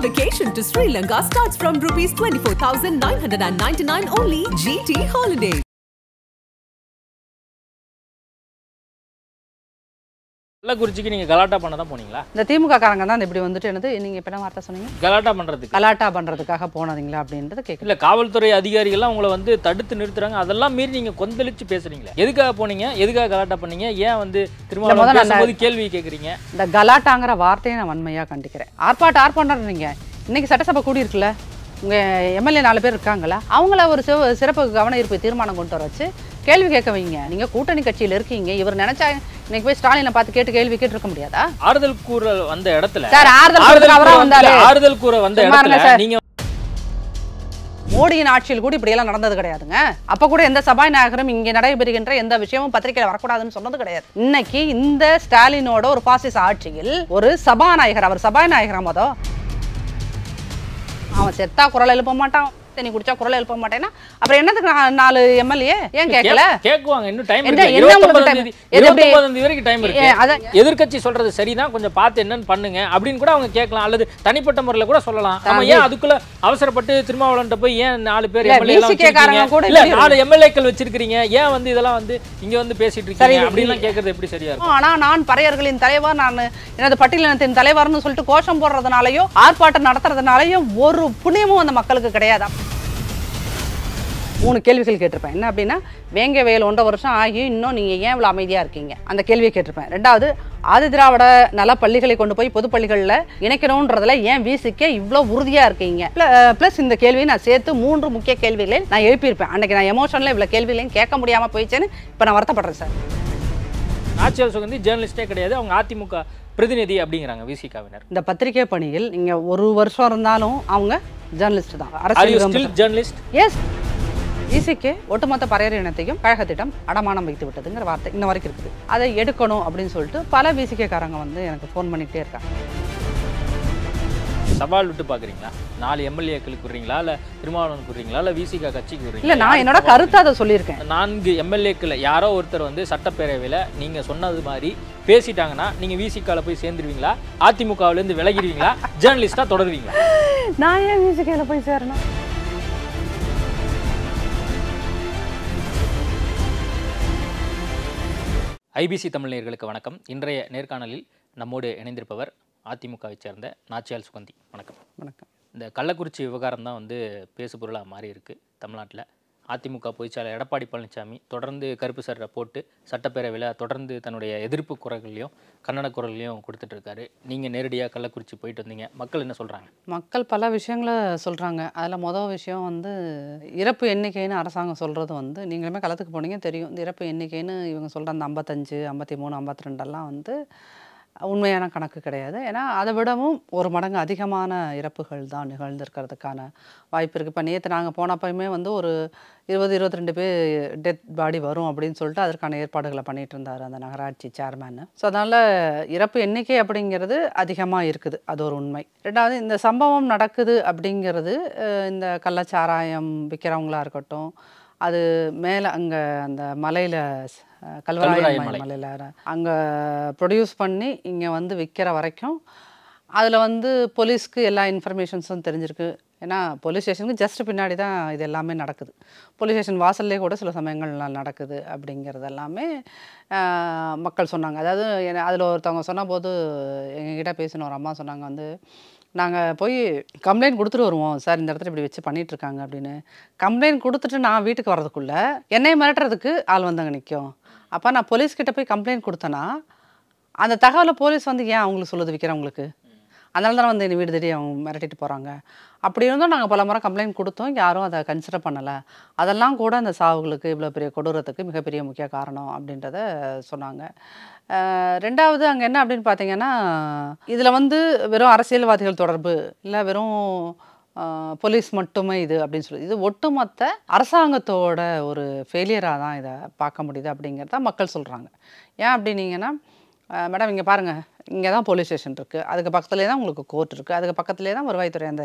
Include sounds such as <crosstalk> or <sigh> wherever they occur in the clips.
Vacation to Sri Lanka starts from rupees 24,999 only. GT Holiday. கள்ளக்குறிச்சிக்கு நீங்கள் கலாட்டா பண்ண தான் போனீங்களா இந்த திமுக காரங்க தான் இப்படி வந்துட்டு என்னது நீங்கள் இப்போ என்ன வார்த்தை சொன்னீங்க கலாட்டா பண்ணுறதுக்கு கலாட்டா பண்ணுறதுக்காக போனதுங்களா அப்படின்றது கேட்க இல்லை காவல்துறை எல்லாம் உங்களை வந்து தடுத்து நிறுத்துறாங்க அதெல்லாம் மீறி நீங்கள் கொந்தளிச்சு பேசுறீங்களா எதுக்காக போனீங்க எதுக்காக கலாட்டா பண்ணீங்க ஏன் வந்து திரும்ப கேள்வி கேட்குறீங்க இந்த கலாட்டாங்கிற வார்த்தையை நான் வன்மையாக கண்டிக்கிறேன் ஆர்ப்பாட்ட ஆர்ப்பாட்டம்ன்றீங்க இன்னைக்கு சட்டசபை கூடி இருக்குல்ல உங்கள் எம்எல்ஏ நாலு பேர் இருக்காங்களா அவங்கள ஒரு சிறப்பு கவன ஈர்ப்பு தீர்மானம் கொண்டு வர வச்சு கேள்வி கேட்க வைங்க நீங்க கூட்டணி கட்சியில இருக்கீங்க இவர் நினைச்சா இன்னைக்கு போய் ஸ்டாலினை பார்த்து கேட்டு கேள்வி கேட்டு இருக்க முடியாதா ஆறுதல் கூறல் வந்த இடத்துல சார் ஆறுதல் அவரா ஆறுதல் கூற வந்த இடத்துல நீங்க மோடியின் ஆட்சியில் கூட இப்படி எல்லாம் நடந்தது கிடையாதுங்க அப்ப கூட எந்த சபாநாயகரும் இங்க நடைபெறுகின்ற எந்த விஷயமும் பத்திரிகையில வரக்கூடாதுன்னு சொன்னது கிடையாது இன்னைக்கு இந்த ஸ்டாலினோட ஒரு பாசிச ஆட்சியில் ஒரு சபாநாயகர் அவர் சபாநாயகரா மதம் அவன் செத்தா குரல் எழுப்ப மாட்டான் தண்ணி குடிச்சா குரல் எழுப்ப மாட்டேன்னா அப்புறம் என்னதுக்கு நாலு எம்எல்ஏ ஏன் கேட்கல கேட்குவாங்க இன்னும் டைம் வரைக்கும் டைம் இருக்கு அதான் எதிர்கட்சி சொல்றது சரிதான் கொஞ்சம் பார்த்து என்னன்னு பண்ணுங்க அப்படின்னு கூட அவங்க கேட்கலாம் அல்லது தனிப்பட்ட முறையில் கூட சொல்லலாம் நம்ம ஏன் அதுக்குள்ள அவசரப்பட்டு திருமாவளவன் போய் ஏன் நாலு பேர் எம்எல்ஏ நாலு எம்எல்ஏக்கள் வச்சிருக்கீங்க ஏன் வந்து இதெல்லாம் வந்து இங்க வந்து பேசிட்டு இருக்கீங்க அப்படின்னு கேட்கறது எப்படி சரியா இருக்கும் ஆனா நான் பறையர்களின் தலைவர் நான் எனது பட்டியலினத்தின் தலைவர்னு சொல்லிட்டு கோஷம் போடுறதுனாலையும் ஆர்ப்பாட்டம் நடத்துறதுனாலையும் ஒரு புண்ணியமும் அந்த மக்களுக்கு கிடையாது மூணு கேள்விகள் கேட்டிருப்பேன் என்ன அப்படின்னா வேங்க வயல் ஒன்றரை வருஷம் ஆகி இன்னும் நீங்கள் ஏன் இவ்வளோ அமைதியாக இருக்கீங்க அந்த கேள்வியை கேட்டிருப்பேன் ரெண்டாவது ஆதி திராவிட நல பள்ளிகளை கொண்டு போய் பொது பள்ளிகளில் இணைக்கணுன்றதுல ஏன் வீசிக்க இவ்வளோ உறுதியாக இருக்கீங்க ப்ளஸ் இந்த கேள்வியை நான் சேர்த்து மூன்று முக்கிய கேள்விகளை நான் எழுப்பியிருப்பேன் அன்றைக்கி நான் எமோஷனில் இவ்வளோ கேள்விகளையும் கேட்க முடியாமல் போயிடுச்சேன்னு இப்போ நான் வருத்தப்படுறேன் சார் நாச்சியல் சுகந்தி ஜேர்னலிஸ்டே கிடையாது அவங்க அதிமுக பிரதிநிதி அப்படிங்கிறாங்க விசிகாவினர் இந்த பத்திரிகை பணியில் நீங்கள் ஒரு வருஷம் இருந்தாலும் அவங்க ஜேர்னலிஸ்ட் தான் அரசியல் ஜேர்னலிஸ்ட் எஸ் இசைக்கே ஒட்டுமொத்த பறையர் இனத்தையும் கழகத்திடம் அடமானம் வைத்து விட்டதுங்கிற வார்த்தை இன்ன வரைக்கும் இருக்குது அதை எடுக்கணும் அப்படின்னு சொல்லிட்டு பல விசிகேக்காரங்க வந்து எனக்கு ஃபோன் பண்ணிக்கிட்டே இருக்காங்க சவால் விட்டு பாக்குறீங்களா நாலு எம்எல்ஏக்களுக்கு விடுறீங்களா இல்ல திருமாவளவனுக்கு விடுறீங்களா இல்ல விசிகா கட்சிக்கு விடுறீங்க இல்ல நான் என்னோட கருத்து அதை சொல்லியிருக்கேன் நான்கு எம்எல்ஏக்கள் யாரோ ஒருத்தர் வந்து சட்டப்பேரவையில நீங்க சொன்னது மாதிரி பேசிட்டாங்கன்னா நீங்க விசிகால போய் சேர்ந்துருவீங்களா அதிமுகவுல இருந்து விலகிடுவீங்களா ஜேர்னலிஸ்டா தொடருவீங்களா நான் ஏன் விசிகால போய் சேரணும் ஐபிசி தமிழ் நேர்களுக்கு வணக்கம் இன்றைய நேர்காணலில் நம்மோடு இணைந்திருப்பவர் அதிமுகவை சேர்ந்த நாச்சியால் சுகந்தி வணக்கம் வணக்கம் இந்த கள்ளக்குறிச்சி விவகாரம் தான் வந்து பேசுபொருளாக மாறி இருக்குது தமிழ்நாட்டில் அதிமுக பொதுச்செயலர் எடப்பாடி பழனிசாமி தொடர்ந்து கருப்பு சட்டை போட்டு சட்டப்பேரவையில் தொடர்ந்து தன்னுடைய எதிர்ப்பு குரல்களையும் கன்னட குரல்களையும் கொடுத்துட்ருக்காரு நீங்கள் நேரடியாக கள்ளக்குறிச்சி போயிட்டு வந்தீங்க மக்கள் என்ன சொல்கிறாங்க மக்கள் பல விஷயங்களை சொல்கிறாங்க அதில் மொதல் விஷயம் வந்து இறப்பு எண்ணிக்கைன்னு அரசாங்கம் சொல்கிறது வந்து நீங்களுமே களத்துக்கு போனீங்க தெரியும் இந்த இறப்பு எண்ணிக்கைன்னு இவங்க சொல்கிற அந்த ஐம்பத்தஞ்சு ஐம்பத்தி மூணு ஐம்பத்தி ரெண்டெல்லாம் வந்து உண்மையான கணக்கு கிடையாது ஏன்னா அதை விடவும் ஒரு மடங்கு அதிகமான இறப்புகள் தான் நிகழ்ந்திருக்கிறதுக்கான வாய்ப்பு இருக்குது இப்போ நேற்று நாங்கள் போனப்பயுமே வந்து ஒரு இருபது இருபத்தி ரெண்டு பேர் டெத் பாடி வரும் அப்படின்னு சொல்லிட்டு அதற்கான ஏற்பாடுகளை பண்ணிகிட்டு இருந்தார் அந்த நகராட்சி சேர்மேன் ஸோ அதனால் இறப்பு எண்ணிக்கை அப்படிங்கிறது அதிகமாக இருக்குது அது ஒரு உண்மை ரெண்டாவது இந்த சம்பவம் நடக்குது அப்படிங்கிறது இந்த கள்ளச்சாராயம் விற்கிறவங்களாக இருக்கட்டும் அது மேலே அங்கே அந்த மலையில் கல்வராயன் மலையில் அங்கே ப்ரொடியூஸ் பண்ணி இங்கே வந்து விற்கிற வரைக்கும் அதில் வந்து போலீஸ்க்கு எல்லா இன்ஃபர்மேஷன்ஸும் தெரிஞ்சிருக்கு ஏன்னா போலீஸ் ஸ்டேஷனுக்கு ஜஸ்ட் பின்னாடி தான் இது எல்லாமே நடக்குது போலீஸ் ஸ்டேஷன் வாசல்லே கூட சில சமயங்கள் நடக்குது அப்படிங்கிறது எல்லாமே மக்கள் சொன்னாங்க அதாவது அதில் ஒருத்தவங்க சொன்ன போது எங்ககிட்ட பேசின ஒரு அம்மா சொன்னாங்க வந்து நாங்கள் போய் கம்ப்ளைண்ட் கொடுத்துட்டு வருவோம் சார் இந்த இடத்துல இப்படி வச்சு பண்ணிகிட்ருக்காங்க அப்படின்னு கம்ப்ளைண்ட் கொடுத்துட்டு நான் வீட்டுக்கு வரதுக்குள்ள என்னை மிரட்டுறதுக்கு ஆள் வந்தாங்க நிற்கும் அப்போ நான் போலீஸ்கிட்ட போய் கம்ப்ளைண்ட் கொடுத்தேன்னா அந்த தகவலை போலீஸ் வந்து ஏன் அவங்களுக்கு சொல்லுது உங்களுக்கு அதனால தான் வந்து வீடு தேடி அவங்க மிரட்டிட்டு போகிறாங்க அப்படி இருந்தும் நாங்கள் பல முறை கம்ப்ளைண்ட் கொடுத்தோம் யாரும் அதை கன்சிடர் பண்ணலை அதெல்லாம் கூட அந்த சாவுகளுக்கு இவ்வளோ பெரிய கொடூரத்துக்கு மிகப்பெரிய முக்கிய காரணம் அப்படின்றத சொன்னாங்க ரெண்டாவது அங்கே என்ன அப்படின்னு பார்த்தீங்கன்னா இதில் வந்து வெறும் அரசியல்வாதிகள் தொடர்பு இல்லை வெறும் போலீஸ் மட்டுமே இது அப்படின்னு சொல்லி இது ஒட்டுமொத்த அரசாங்கத்தோட ஒரு ஃபெயிலியராக தான் இதை பார்க்க முடியுது அப்படிங்கிறத மக்கள் சொல்கிறாங்க ஏன் அப்படின்னீங்கன்னா மேடம் இங்கே பாருங்கள் இங்கே தான் போலீஸ் ஸ்டேஷன் இருக்குது அதுக்கு பக்கத்துலேயே தான் உங்களுக்கு கோர்ட் இருக்குது அதுக்கு பக்கத்துலேயே தான் வருவாய்த்துறை அந்த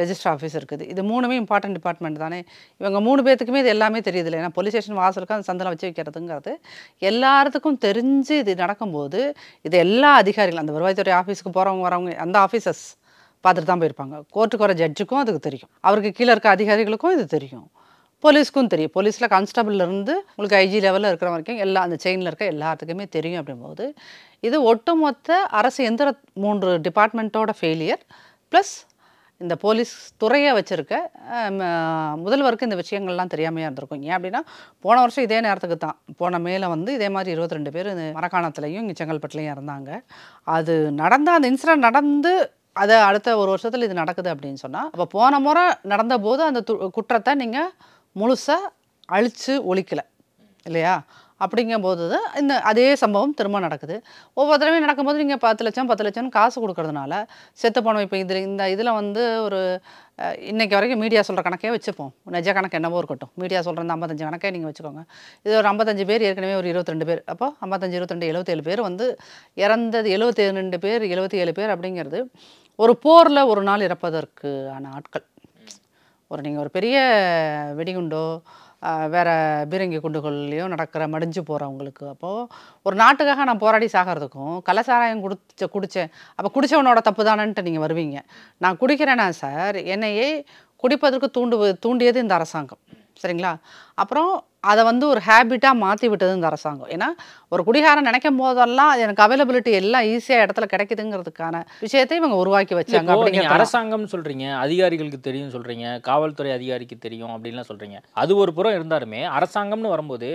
ரெஜிஸ்டர் ஆஃபீஸ் இருக்குது இது மூணுமே இம்பார்ட்டன்ட் டிபார்ட்மெண்ட் தானே இவங்க மூணு பேர்த்துக்குமே இது எல்லாமே தெரியுது இல்லை ஏன்னா போலீஸ் ஸ்டேஷன் வாசலுக்கு அந்த சந்தனம் வச்சு வைக்கிறதுங்கிறது எல்லாத்துக்கும் தெரிஞ்சு இது நடக்கும்போது இது எல்லா அதிகாரிகளும் அந்த வருவாய்த்துறை ஆஃபீஸுக்கு போகிறவங்க வரவங்க அந்த ஆஃபீஸர்ஸ் பார்த்துட்டு தான் போயிருப்பாங்க கோர்ட்டுக்கு வர ஜட்ஜுக்கும் அதுக்கு தெரியும் அவருக்கு கீழே இருக்க அதிகாரிகளுக்கும் இது தெரியும் போலீஸ்க்கும் தெரியும் போலீஸில் கான்ஸ்டபிள்லேருந்து உங்களுக்கு ஐஜி லெவலில் இருக்கிற வரைக்கும் எல்லா அந்த செயினில் இருக்க எல்லாத்துக்குமே தெரியும் அப்படிம்போது இது ஒட்டுமொத்த அரசு எந்திர மூன்று டிபார்ட்மெண்ட்டோட ஃபெயிலியர் ப்ளஸ் இந்த போலீஸ் துறையை வச்சுருக்க முதல்வருக்கு இந்த விஷயங்கள்லாம் தெரியாமையாக இருந்திருக்கும் ஏன் அப்படின்னா போன வருஷம் இதே நேரத்துக்கு தான் போன மேலே வந்து இதே மாதிரி இருபத்தி ரெண்டு பேர் மரக்காணத்துலேயும் இங்கே செங்கல்பட்டுலேயும் இருந்தாங்க அது நடந்த அந்த இன்சிடென்ட் நடந்து அதை அடுத்த ஒரு வருஷத்தில் இது நடக்குது அப்படின்னு சொன்னால் அப்போ போன முறை நடந்த போது அந்த குற்றத்தை நீங்கள் முழுசாக அழித்து ஒழிக்கலை இல்லையா அப்படிங்கும்போது தான் இந்த அதே சம்பவம் திரும்ப நடக்குது ஒவ்வொரு தடவையும் நடக்கும்போது நீங்கள் பத்து லட்சம் பத்து லட்சம் காசு கொடுக்கறதுனால செத்து பணம் இப்போ இதில் இந்த இதில் வந்து ஒரு இன்றைக்கி வரைக்கும் மீடியா சொல்கிற கணக்கே வச்சுப்போம் நிஜ கணக்கு என்னவோ இருக்கட்டும் மீடியா சொல்கிற அந்த ஐம்பத்தஞ்சு கணக்கே நீங்கள் வச்சுக்கோங்க இது ஒரு ஐம்பத்தஞ்சு பேர் ஏற்கனவே ஒரு இருபத்தி பேர் அப்போ ஐம்பத்தஞ்சு இருபத்தி ரெண்டு எழுபத்தேழு பேர் வந்து இறந்தது எழுபத்தி ரெண்டு பேர் எழுபத்தி ஏழு பேர் அப்படிங்கிறது ஒரு போரில் ஒரு நாள் இறப்பதற்கு ஆன ஆட்கள் ஒரு நீங்கள் ஒரு பெரிய வெடிகுண்டோ வேறு பீரங்கி குண்டுகள்லையோ நடக்கிற மடிஞ்சு போகிறவங்களுக்கு அப்போது ஒரு நாட்டுக்காக நான் போராடி சாகிறதுக்கும் கலசாராயம் குடிச்ச குடித்தேன் அப்போ குடித்தவனோட தப்பு தானன்ட்டு நீங்கள் வருவீங்க நான் குடிக்கிறேன்னா சார் என்னையே குடிப்பதற்கு தூண்டு தூண்டியது இந்த அரசாங்கம் சரிங்களா அப்புறம் அதை வந்து ஒரு ஹேபிட்டாக மாற்றி விட்டது இந்த அரசாங்கம் ஏன்னா ஒரு குடிகாரன் நினைக்கும் போதெல்லாம் எனக்கு அவைலபிலிட்டி எல்லாம் ஈஸியாக இடத்துல கிடைக்குதுங்கிறதுக்கான விஷயத்தை இவங்க உருவாக்கி வச்சாங்க அப்படிங்கிற அரசாங்கம்னு சொல்கிறீங்க அதிகாரிகளுக்கு தெரியும் சொல்கிறீங்க காவல்துறை அதிகாரிக்கு தெரியும் அப்படின்லாம் சொல்கிறீங்க அது ஒரு புறம் இருந்தாலுமே அரசாங்கம்னு வரும்போது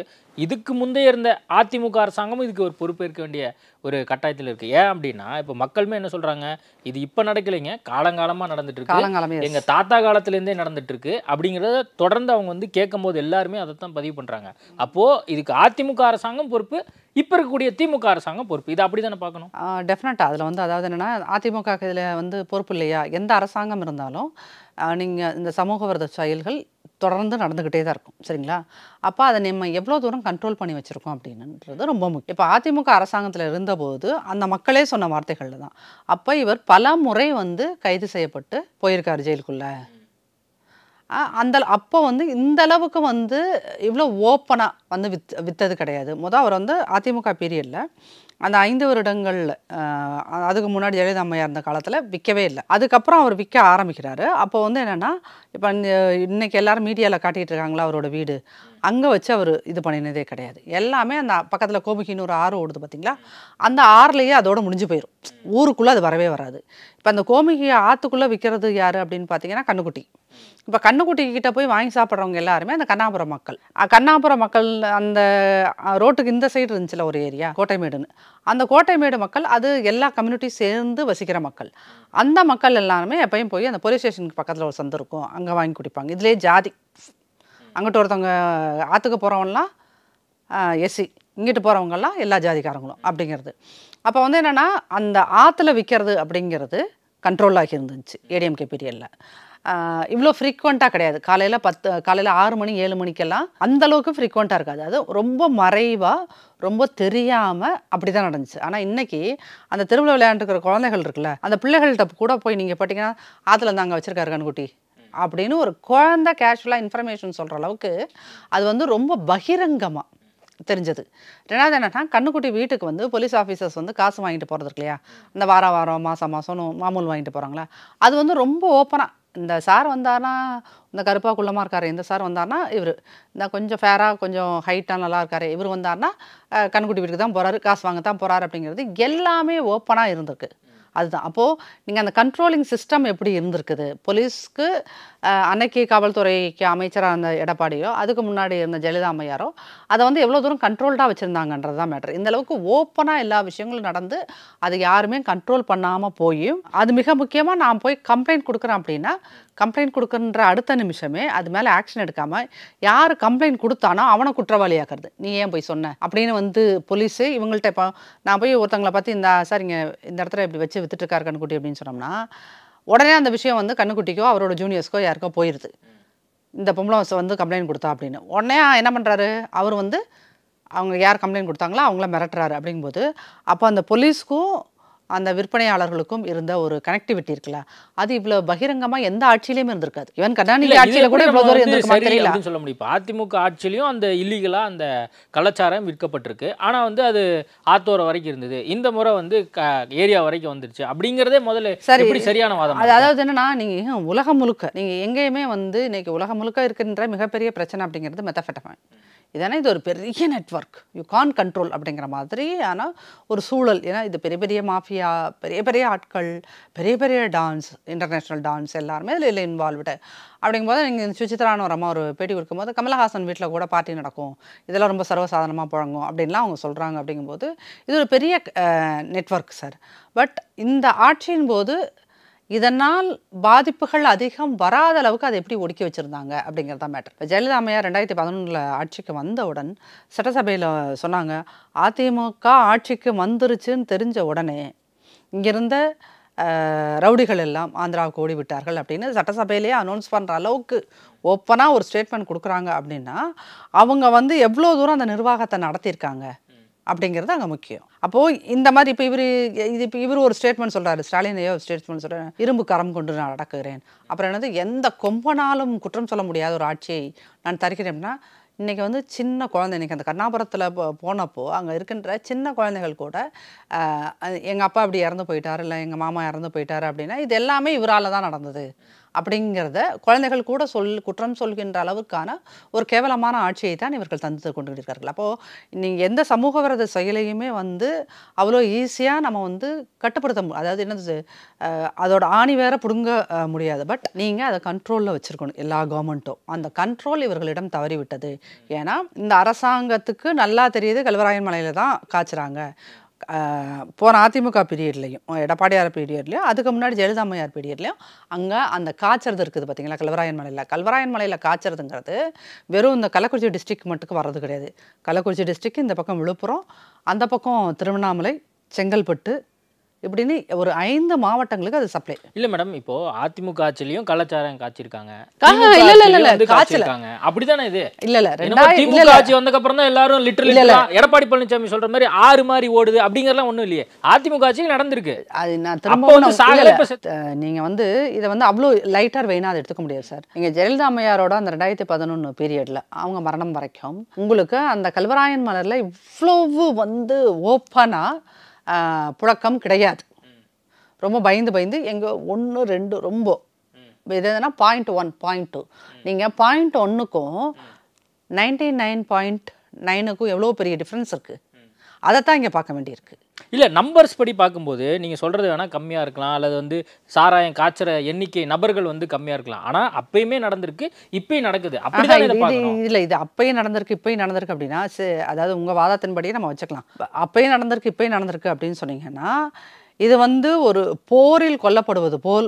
இதுக்கு முந்தைய இருந்த அதிமுக அரசாங்கமும் இதுக்கு ஒரு பொறுப்பேற்க வேண்டிய ஒரு கட்டாயத்தில் இருக்குது ஏன் அப்படின்னா இப்போ மக்களுமே என்ன சொல்கிறாங்க இது இப்போ நடக்கலைங்க காலங்காலமாக நடந்துட்டு இருக்கு எங்கள் தாத்தா காலத்துலேருந்தே நடந்துட்டு இருக்கு அப்படிங்கிறத தொடர்ந்து அவங்க வந்து கேட்கும்போது எல்லாருமே எல்லாருமே அதை தான் பதிவு பண்ணுறாங்க அப்போது இதுக்கு அதிமுக அரசாங்கம் பொறுப்பு இப்போ இருக்கக்கூடிய திமுக அரசாங்கம் பொறுப்பு இதை அப்படி தானே பார்க்கணும் டெஃபினட்டாக அதில் வந்து அதாவது என்னென்னா அதிமுக இதில் வந்து பொறுப்பு இல்லையா எந்த அரசாங்கம் இருந்தாலும் நீங்கள் இந்த சமூக விரத செயல்கள் தொடர்ந்து நடந்துக்கிட்டே தான் இருக்கும் சரிங்களா அப்போ அதை நம்ம எவ்வளோ தூரம் கண்ட்ரோல் பண்ணி வச்சுருக்கோம் அப்படின்னுன்றது ரொம்ப முக்கியம் இப்போ அதிமுக அரசாங்கத்தில் இருந்தபோது அந்த மக்களே சொன்ன வார்த்தைகளில் தான் அப்போ இவர் பல முறை வந்து கைது செய்யப்பட்டு போயிருக்கார் ஜெயிலுக்குள்ளே அந்த அப்போ வந்து இந்த அளவுக்கு வந்து இவ்வளோ ஓப்பனாக வந்து வித் வித்தது கிடையாது மொதல் அவர் வந்து அதிமுக பீரியடில் அந்த ஐந்து வருடங்களில் அதுக்கு முன்னாடி ஜெயலலிதா இருந்த காலத்தில் விற்கவே இல்லை அதுக்கப்புறம் அவர் விற்க ஆரம்பிக்கிறாரு அப்போ வந்து என்னென்னா இப்போ இன்றைக்கி எல்லோரும் மீடியாவில் காட்டிகிட்டு இருக்காங்களா அவரோட வீடு அங்கே வச்சு அவர் இது பண்ணினதே கிடையாது எல்லாமே அந்த பக்கத்தில் கோபிக்கின்னு ஒரு ஆறு ஓடுது பார்த்திங்களா அந்த ஆறுலேயே அதோடு முடிஞ்சு போயிடும் ஊருக்குள்ளே அது வரவே வராது இப்போ அந்த கோமிகி ஆற்றுக்குள்ளே விற்கிறது யார் அப்படின்னு பார்த்தீங்கன்னா கண்ணுக்குட்டி இப்போ கண்ணுக்குட்டி போய் வாங்கி சாப்பிட்றவங்க எல்லாருமே அந்த கண்ணாபுரம் மக்கள் கண்ணாபுரம் மக்கள் அந்த ரோட்டுக்கு இந்த சைடு இருந்துச்சுல ஒரு ஏரியா கோட்டைமேடுன்னு அந்த கோட்டைமேடு மக்கள் அது எல்லா கம்யூனிட்டியும் சேர்ந்து வசிக்கிற மக்கள் அந்த மக்கள் எல்லாருமே எப்பயும் போய் அந்த போலீஸ் ஸ்டேஷனுக்கு பக்கத்தில் ஒரு சந்தை இருக்கும் அங்கே வாங்கி குடிப்பாங்க இதுலேயே ஜாதி அங்கிட்டு ஒருத்தவங்க ஆற்றுக்கு போகிறவங்களாம் எஸ்சி இங்கிட்டு போகிறவங்கெல்லாம் எல்லா ஜாதிக்காரங்களும் அப்படிங்கிறது அப்போ வந்து என்னென்னா அந்த ஆற்றுல விற்கிறது அப்படிங்கிறது ஆகி இருந்துச்சு ஏடிஎம்கே பீரியடில் இவ்வளோ ஃப்ரீக்வெண்ட்டாக கிடையாது காலையில் பத்து காலையில் ஆறு மணி ஏழு மணிக்கெல்லாம் அந்தளவுக்கு ஃப்ரீக்வெண்ட்டாக இருக்காது அது ரொம்ப மறைவாக ரொம்ப தெரியாமல் அப்படி தான் நடந்துச்சு ஆனால் இன்றைக்கி அந்த தெருவில் விளையாண்டுருக்கிற குழந்தைகள் இருக்குல்ல அந்த பிள்ளைகள்கிட்ட கூட போய் நீங்கள் பார்த்தீங்கன்னா ஆற்றுல அங்கே வச்சுருக்காரு கண்குட்டி அப்படின்னு ஒரு குழந்த கேஷுவலாக இன்ஃபர்மேஷன் சொல்கிற அளவுக்கு அது வந்து ரொம்ப பகிரங்கமாக தெரிஞ்சது ரெண்டாவது என்னென்னா கண்ணுக்குட்டி வீட்டுக்கு வந்து போலீஸ் ஆஃபீஸர்ஸ் வந்து காசு வாங்கிட்டு போகிறது இல்லையா இந்த வாரம் வாரம் மாதம் மாதம்னு மாமூல் வாங்கிட்டு போகிறாங்களா அது வந்து ரொம்ப ஓப்பனாக இந்த சார் வந்தார்னா இந்த கருப்பாக குள்ளமாக இருக்கார் இந்த சார் வந்தார்னா இவர் இந்த கொஞ்சம் ஃபேராக கொஞ்சம் ஹைட்டாக நல்லா இருக்கார் இவர் வந்தார்னா கண்குட்டி வீட்டுக்கு தான் போகிறாரு காசு வாங்க தான் போகிறாரு அப்படிங்கிறது எல்லாமே ஓப்பனாக இருந்திருக்கு அதுதான் அப்போது நீங்கள் அந்த கண்ட்ரோலிங் சிஸ்டம் எப்படி இருந்திருக்குது போலீஸ்க்கு அன்னைக்கு காவல்துறைக்கு அமைச்சராக இருந்த எடப்பாடியோ அதுக்கு முன்னாடி இருந்த ஜெயலலிதா அம்மையாரோ அதை வந்து எவ்வளோ தூரம் கண்ட்ரோல்டாக வச்சுருந்தாங்கன்றது தான் மேட்ரு இந்த அளவுக்கு ஓப்பனாக எல்லா விஷயங்களும் நடந்து அது யாருமே கண்ட்ரோல் பண்ணாமல் போய் அது மிக முக்கியமாக நான் போய் கம்ப்ளைண்ட் கொடுக்குறேன் அப்படின்னா கம்ப்ளைண்ட் கொடுக்குன்ற அடுத்த நிமிஷமே அது மேலே ஆக்ஷன் எடுக்காமல் யார் கம்ப்ளைண்ட் கொடுத்தானோ அவனை குற்றவாளியாக்குறது நீ ஏன் போய் சொன்ன அப்படின்னு வந்து போலீஸு இவங்கள்ட்ட இப்போ நான் போய் ஒருத்தங்களை பார்த்து இந்த சார் இங்கே இந்த இடத்துல இப்படி வச்சு வித்துட்டுருக்காரு இருக்காரு கண்குட்டி அப்படின்னு சொன்னோம்னா உடனே அந்த விஷயம் வந்து கண்ணுக்குட்டிக்கோ அவரோட ஜூனியர்ஸ்க்கோ யாருக்கோ போயிடுது இந்த பொம்பளை வந்து கம்ப்ளைண்ட் கொடுத்தா அப்படின்னு உடனே என்ன பண்ணுறாரு அவர் வந்து அவங்க யார் கம்ப்ளைண்ட் கொடுத்தாங்களோ அவங்கள மிரட்டுறாரு அப்படிங்கும்போது அப்போ அந்த போலீஸ்க்கும் அந்த விற்பனையாளர்களுக்கும் இருந்த ஒரு கனெக்டிவிட்டி இருக்குல்ல அது இவ்வளவு பகிரங்கமாக எந்த ஆட்சியிலையும் இருந்திருக்காது ஈவன் கருணாநிதி ஆட்சியில கூட இவ்வளோ தூரம் சொல்ல முடியும் அதிமுக ஆட்சியிலும் அந்த இல்லீகலா அந்த கலாச்சாரம் விற்கப்பட்டிருக்கு ஆனால் வந்து அது ஆத்தோர வரைக்கும் இருந்தது இந்த முறை வந்து ஏரியா வரைக்கும் வந்துருச்சு அப்படிங்கிறதே முதல்ல சரி இப்படி சரியான வாதம் அதாவது என்னன்னா நீங்கள் உலகம் முழுக்க நீங்கள் எங்கேயுமே வந்து இன்னைக்கு உலகம் முழுக்க இருக்கின்ற மிகப்பெரிய பிரச்சனை அப்படிங்கிறது மெத்தஃபெட்டமைன் இதனால் இது ஒரு பெரிய நெட்ஒர்க் யூ கான் கண்ட்ரோல் அப்படிங்கிற மாதிரி ஆனால் ஒரு சூழல் ஏன்னா இது பெரிய பெரிய மாஃபியா பெரிய பெரிய பெரிய ஆட்கள் பெரிய பெரிய டான்ஸ் இன்டர்நேஷ்னல் டான்ஸ் எல்லாருமே அதில் இல்லை இன்வால்வ்டு அப்படிங்கும்போது நீங்கள் சுச்சித்ரான ஒரு அம்மா ஒரு பேட்டி கொடுக்கும்போது கமலஹாசன் வீட்டில் கூட பார்ட்டி நடக்கும் இதெல்லாம் ரொம்ப சர்வசாதாரணமாக புழங்கும் அப்படின்லாம் அவங்க சொல்கிறாங்க அப்படிங்கும்போது இது ஒரு பெரிய நெட்ஒர்க் சார் பட் இந்த ஆட்சியின் போது இதனால் பாதிப்புகள் அதிகம் வராத அளவுக்கு அதை எப்படி ஒடுக்கி வச்சுருந்தாங்க அப்படிங்கிறது தான் மேட்டர் இப்போ ஜெயலலிதா அம்மையார் ரெண்டாயிரத்தி பதினொன்றில் ஆட்சிக்கு வந்தவுடன் சட்டசபையில் சொன்னாங்க அதிமுக ஆட்சிக்கு வந்துருச்சுன்னு தெரிஞ்ச உடனே இங்கிருந்த ரவுடிகள் எல்லாம் ஆந்திராவுக்கு ஓடிவிட்டார்கள் அப்படின்னு சட்டசபையிலேயே அனௌன்ஸ் பண்ணுற அளவுக்கு ஓப்பனாக ஒரு ஸ்டேட்மெண்ட் கொடுக்குறாங்க அப்படின்னா அவங்க வந்து எவ்வளோ தூரம் அந்த நிர்வாகத்தை நடத்தியிருக்காங்க அப்படிங்கிறது அங்கே முக்கியம் அப்போது இந்த மாதிரி இப்போ இவர் இது இப்போ இவர் ஒரு ஸ்டேட்மெண்ட் சொல்கிறாரு ஸ்டாலினையோ ஸ்டேட்மெண்ட் சொல்கிறார் இரும்பு கரம் கொண்டு நான் நடக்குகிறேன் அப்புறம் என்னது எந்த கொம்பனாலும் குற்றம் சொல்ல முடியாத ஒரு ஆட்சியை நான் தருகிறேன்னா இன்றைக்கி வந்து சின்ன குழந்தை இன்றைக்கி அந்த கர்ணாபுரத்தில் போனப்போ அங்கே இருக்கின்ற சின்ன குழந்தைகள் கூட எங்கள் அப்பா அப்படி இறந்து போயிட்டார் இல்லை எங்கள் மாமா இறந்து போயிட்டார் அப்படின்னா இது எல்லாமே இவரால் தான் நடந்தது அப்படிங்கிறத குழந்தைகள் கூட சொல் குற்றம் சொல்கின்ற அளவுக்கான ஒரு கேவலமான ஆட்சியை தான் இவர்கள் தந்து கொண்டு இருக்கிறார்கள் அப்போது நீங்கள் எந்த சமூக விரத செயலையுமே வந்து அவ்வளோ ஈஸியாக நம்ம வந்து கட்டுப்படுத்த அதாவது என்னது அதோட ஆணி வேற பிடுங்க முடியாது பட் நீங்கள் அதை கண்ட்ரோலில் வச்சுருக்கணும் எல்லா கவர்மெண்ட்டும் அந்த கண்ட்ரோல் இவர்களிடம் தவறிவிட்டது ஏன்னா இந்த அரசாங்கத்துக்கு நல்லா தெரியுது கல்வராயன் மலையில் தான் காய்ச்சுறாங்க போன அதிமுக பீரியட்லையும் எடப்பாடியார் பீரியட்லையும் அதுக்கு முன்னாடி ஜெயலலிதாமையார் பீரியட்லையும் அங்கே அந்த காய்ச்சறது இருக்குது பார்த்தீங்களா கல்வராயன் மலையில் கல்வராயன் மலையில் காய்ச்சறதுங்கிறது வெறும் இந்த கள்ளக்குறிச்சி டிஸ்ட்ரிக் மட்டுக்கு வர்றது கிடையாது கள்ளக்குறிச்சி டிஸ்ட்ரிக் இந்த பக்கம் விழுப்புரம் அந்த பக்கம் திருவண்ணாமலை செங்கல்பட்டு இப்படின்னு ஒரு ஐந்து மாவட்டங்களுக்கு அது சப்ளை இல்ல மேடம் இப்போ அதிமுக ஆட்சியிலையும் கலாச்சாரம் காய்ச்சிருக்காங்க இல்ல இல்ல இல்ல காய்ச்சிருக்காங்க அப்படிதானே இது இல்ல இல்ல திமுக ஆட்சி வந்ததுக்கு அப்புறம் தான் எல்லாரும் லிட்டரலி எடப்பாடி பழனிசாமி சொல்ற மாதிரி ஆறு மாதிரி ஓடுது அப்படிங்கறதுலாம் ஒண்ணும் இல்லையே அதிமுக ஆட்சியும் நடந்திருக்கு அது நான் திரும்ப நீங்க வந்து இதை வந்து அவ்வளோ லைட்டார் வெயினா அதை எடுத்துக்க முடியாது சார் நீங்க ஜெயலலிதா அம்மையாரோட அந்த ரெண்டாயிரத்தி பதினொன்னு பீரியட்ல அவங்க மரணம் வரைக்கும் உங்களுக்கு அந்த கல்வராயன் மலர்ல இவ்வளவு வந்து ஓப்பனா புழக்கம் கிடையாது ரொம்ப பயந்து பயந்து எங்கள் ஒன்று ரெண்டு ரொம்ப எதுனா பாயிண்ட் ஒன் பாயிண்ட் டூ நீங்கள் பாயிண்ட் ஒன்றுக்கும் நைன்டி நைன் பாயிண்ட் நைனுக்கும் எவ்வளோ பெரிய டிஃப்ரென்ஸ் இருக்குது அதை தான் இங்கே பார்க்க வேண்டியிருக்கு இல்லை நம்பர்ஸ் படி பார்க்கும்போது நீங்கள் சொல்கிறது வேணால் கம்மியாக இருக்கலாம் அல்லது வந்து சாராயம் காய்ச்சற எண்ணிக்கை நபர்கள் வந்து கம்மியாக இருக்கலாம் ஆனால் அப்பயுமே நடந்திருக்கு இப்பயும் நடக்குது அப்படிதான் இல்லை இது அப்பயும் நடந்திருக்கு இப்பயும் நடந்திருக்கு அப்படின்னா அதாவது உங்கள் வாதத்தின்படியே நம்ம வச்சுக்கலாம் அப்பயும் நடந்திருக்கு இப்பயும் நடந்திருக்கு அப்படின்னு சொன்னீங்கன்னா இது வந்து ஒரு போரில் கொல்லப்படுவது போல்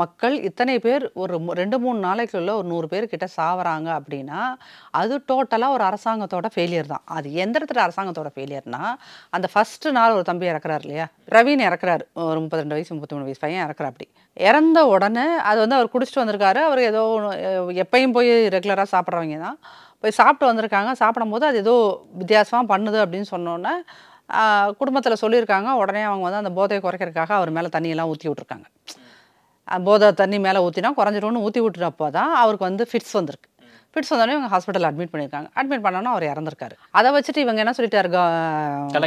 மக்கள் இத்தனை பேர் ஒரு ரெண்டு மூணு நாளைக்குள்ள ஒரு நூறு பேர் கிட்ட சாவறாங்க அப்படின்னா அது டோட்டலாக ஒரு அரசாங்கத்தோட ஃபெயிலியர் தான் அது எந்த இடத்துல அரசாங்கத்தோட ஃபெயிலியர்னா அந்த ஃபஸ்ட்டு நாள் ஒரு தம்பி இறக்குறாரு இல்லையா ரவீன் இறக்குறாரு ஒரு முப்பத்தி ரெண்டு வயசு முப்பத்தி மூணு வயசு பையன் இறக்குறா அப்படி இறந்த உடனே அது வந்து அவர் குடிச்சிட்டு வந்திருக்காரு அவர் ஏதோ எப்பயும் போய் ரெகுலராக சாப்பிட்றவங்க தான் போய் சாப்பிட்டு வந்திருக்காங்க சாப்பிடும்போது அது ஏதோ வித்தியாசமாக பண்ணுது அப்படின்னு சொன்னோன்னே குடும்பத்தில் சொல்லியிருக்காங்க உடனே அவங்க வந்து அந்த போதையை குறைக்கிறதுக்காக அவர் மேலே தண்ணியெல்லாம் ஊற்றி விட்ருக்காங்க போதை தண்ணி மேலே ஊற்றினா குறைஞ்சிடும்னு ஊற்றி விட்டுறப்போ தான் அவருக்கு வந்து ஃபிட்ஸ் வந்திருக்கு ஃபிட்ஸ் வந்தோடனே இவங்க ஹாஸ்பிட்டல் அட்மிட் பண்ணியிருக்காங்க அட்மிட் பண்ணோன்னா அவர் இறந்துருக்காரு அதை வச்சுட்டு இவங்க என்ன சொல்லிட்டாரு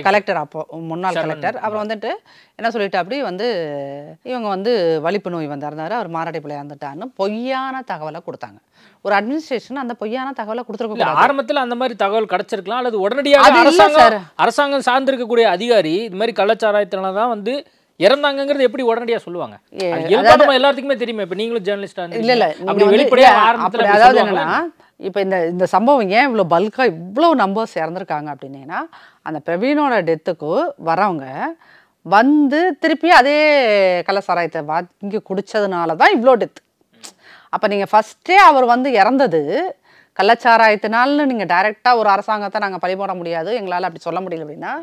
கலெக்டர் அப்போ முன்னாள் கலெக்டர் அப்புறம் வந்துட்டு என்ன சொல்லிட்டு அப்படி வந்து இவங்க வந்து வலிப்பு நோய் வந்திருந்தாரு அவர் மாரடை பிள்ளை பொய்யான தகவலை கொடுத்தாங்க ஒரு அட்மினிஸ்ட்ரேஷன் அந்த பொய்யான தகவலை கொடுத்துருக்க ஆரம்பத்தில் அந்த மாதிரி தகவல் கிடைச்சிருக்கலாம் அல்லது உடனடியாக அரசாங்கம் அரசாங்கம் சார்ந்திருக்கக்கூடிய அதிகாரி இது மாதிரி கள்ளச்சாராயத்தினால தான் வந்து இறந்தாங்கிறது எப்படி உடனடியா சொல்லுவாங்க எல்லாத்துக்குமே தெரியுமே இப்போ நீங்களும் ஜேர்னலிஸ்டா இல்ல இல்ல அப்படி வெளிப்படையா அதாவது என்னன்னா இப்போ இந்த இந்த சம்பவம் ஏன் இவ்வளோ பல்காக இவ்வளோ நம்பர்ஸ் இறந்துருக்காங்க அப்படின்னா அந்த பிரவீனோட டெத்துக்கு வரவங்க வந்து திருப்பி அதே கலசாராயத்தை வாங்கி குடிச்சதுனால தான் இவ்வளோ டெத் அப்போ நீங்கள் ஃபஸ்ட்டே அவர் வந்து இறந்தது கள்ளச்சாராயத்தினால நீங்கள் டைரெக்டாக ஒரு அரசாங்கத்தை நாங்கள் பழி போட முடியாது எங்களால் அப்படி சொல்ல முடியல அப்படின்னா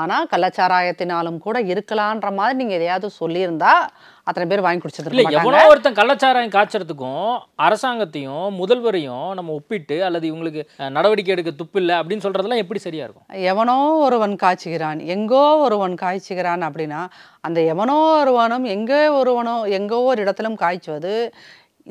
ஆனால் கள்ளச்சாராயத்தினாலும் கூட இருக்கலான்ற மாதிரி நீங்கள் எதையாவது சொல்லியிருந்தா அத்தனை பேர் வாங்கி இல்லை எவ்வளோ ஒருத்தன் கள்ளச்சாராயம் காய்ச்சறதுக்கும் அரசாங்கத்தையும் முதல்வரையும் நம்ம ஒப்பிட்டு அல்லது இவங்களுக்கு நடவடிக்கை எடுக்க துப்பில்லை அப்படின்னு சொல்கிறதெல்லாம் எப்படி சரியாக இருக்கும் எவனோ ஒருவன் காய்ச்சுகிறான் எங்கோ ஒருவன் காய்ச்சுகிறான் அப்படின்னா அந்த எவனோ ஒருவனும் எங்கே ஒருவனோ எங்கோ ஒரு இடத்திலும் காய்ச்சுவது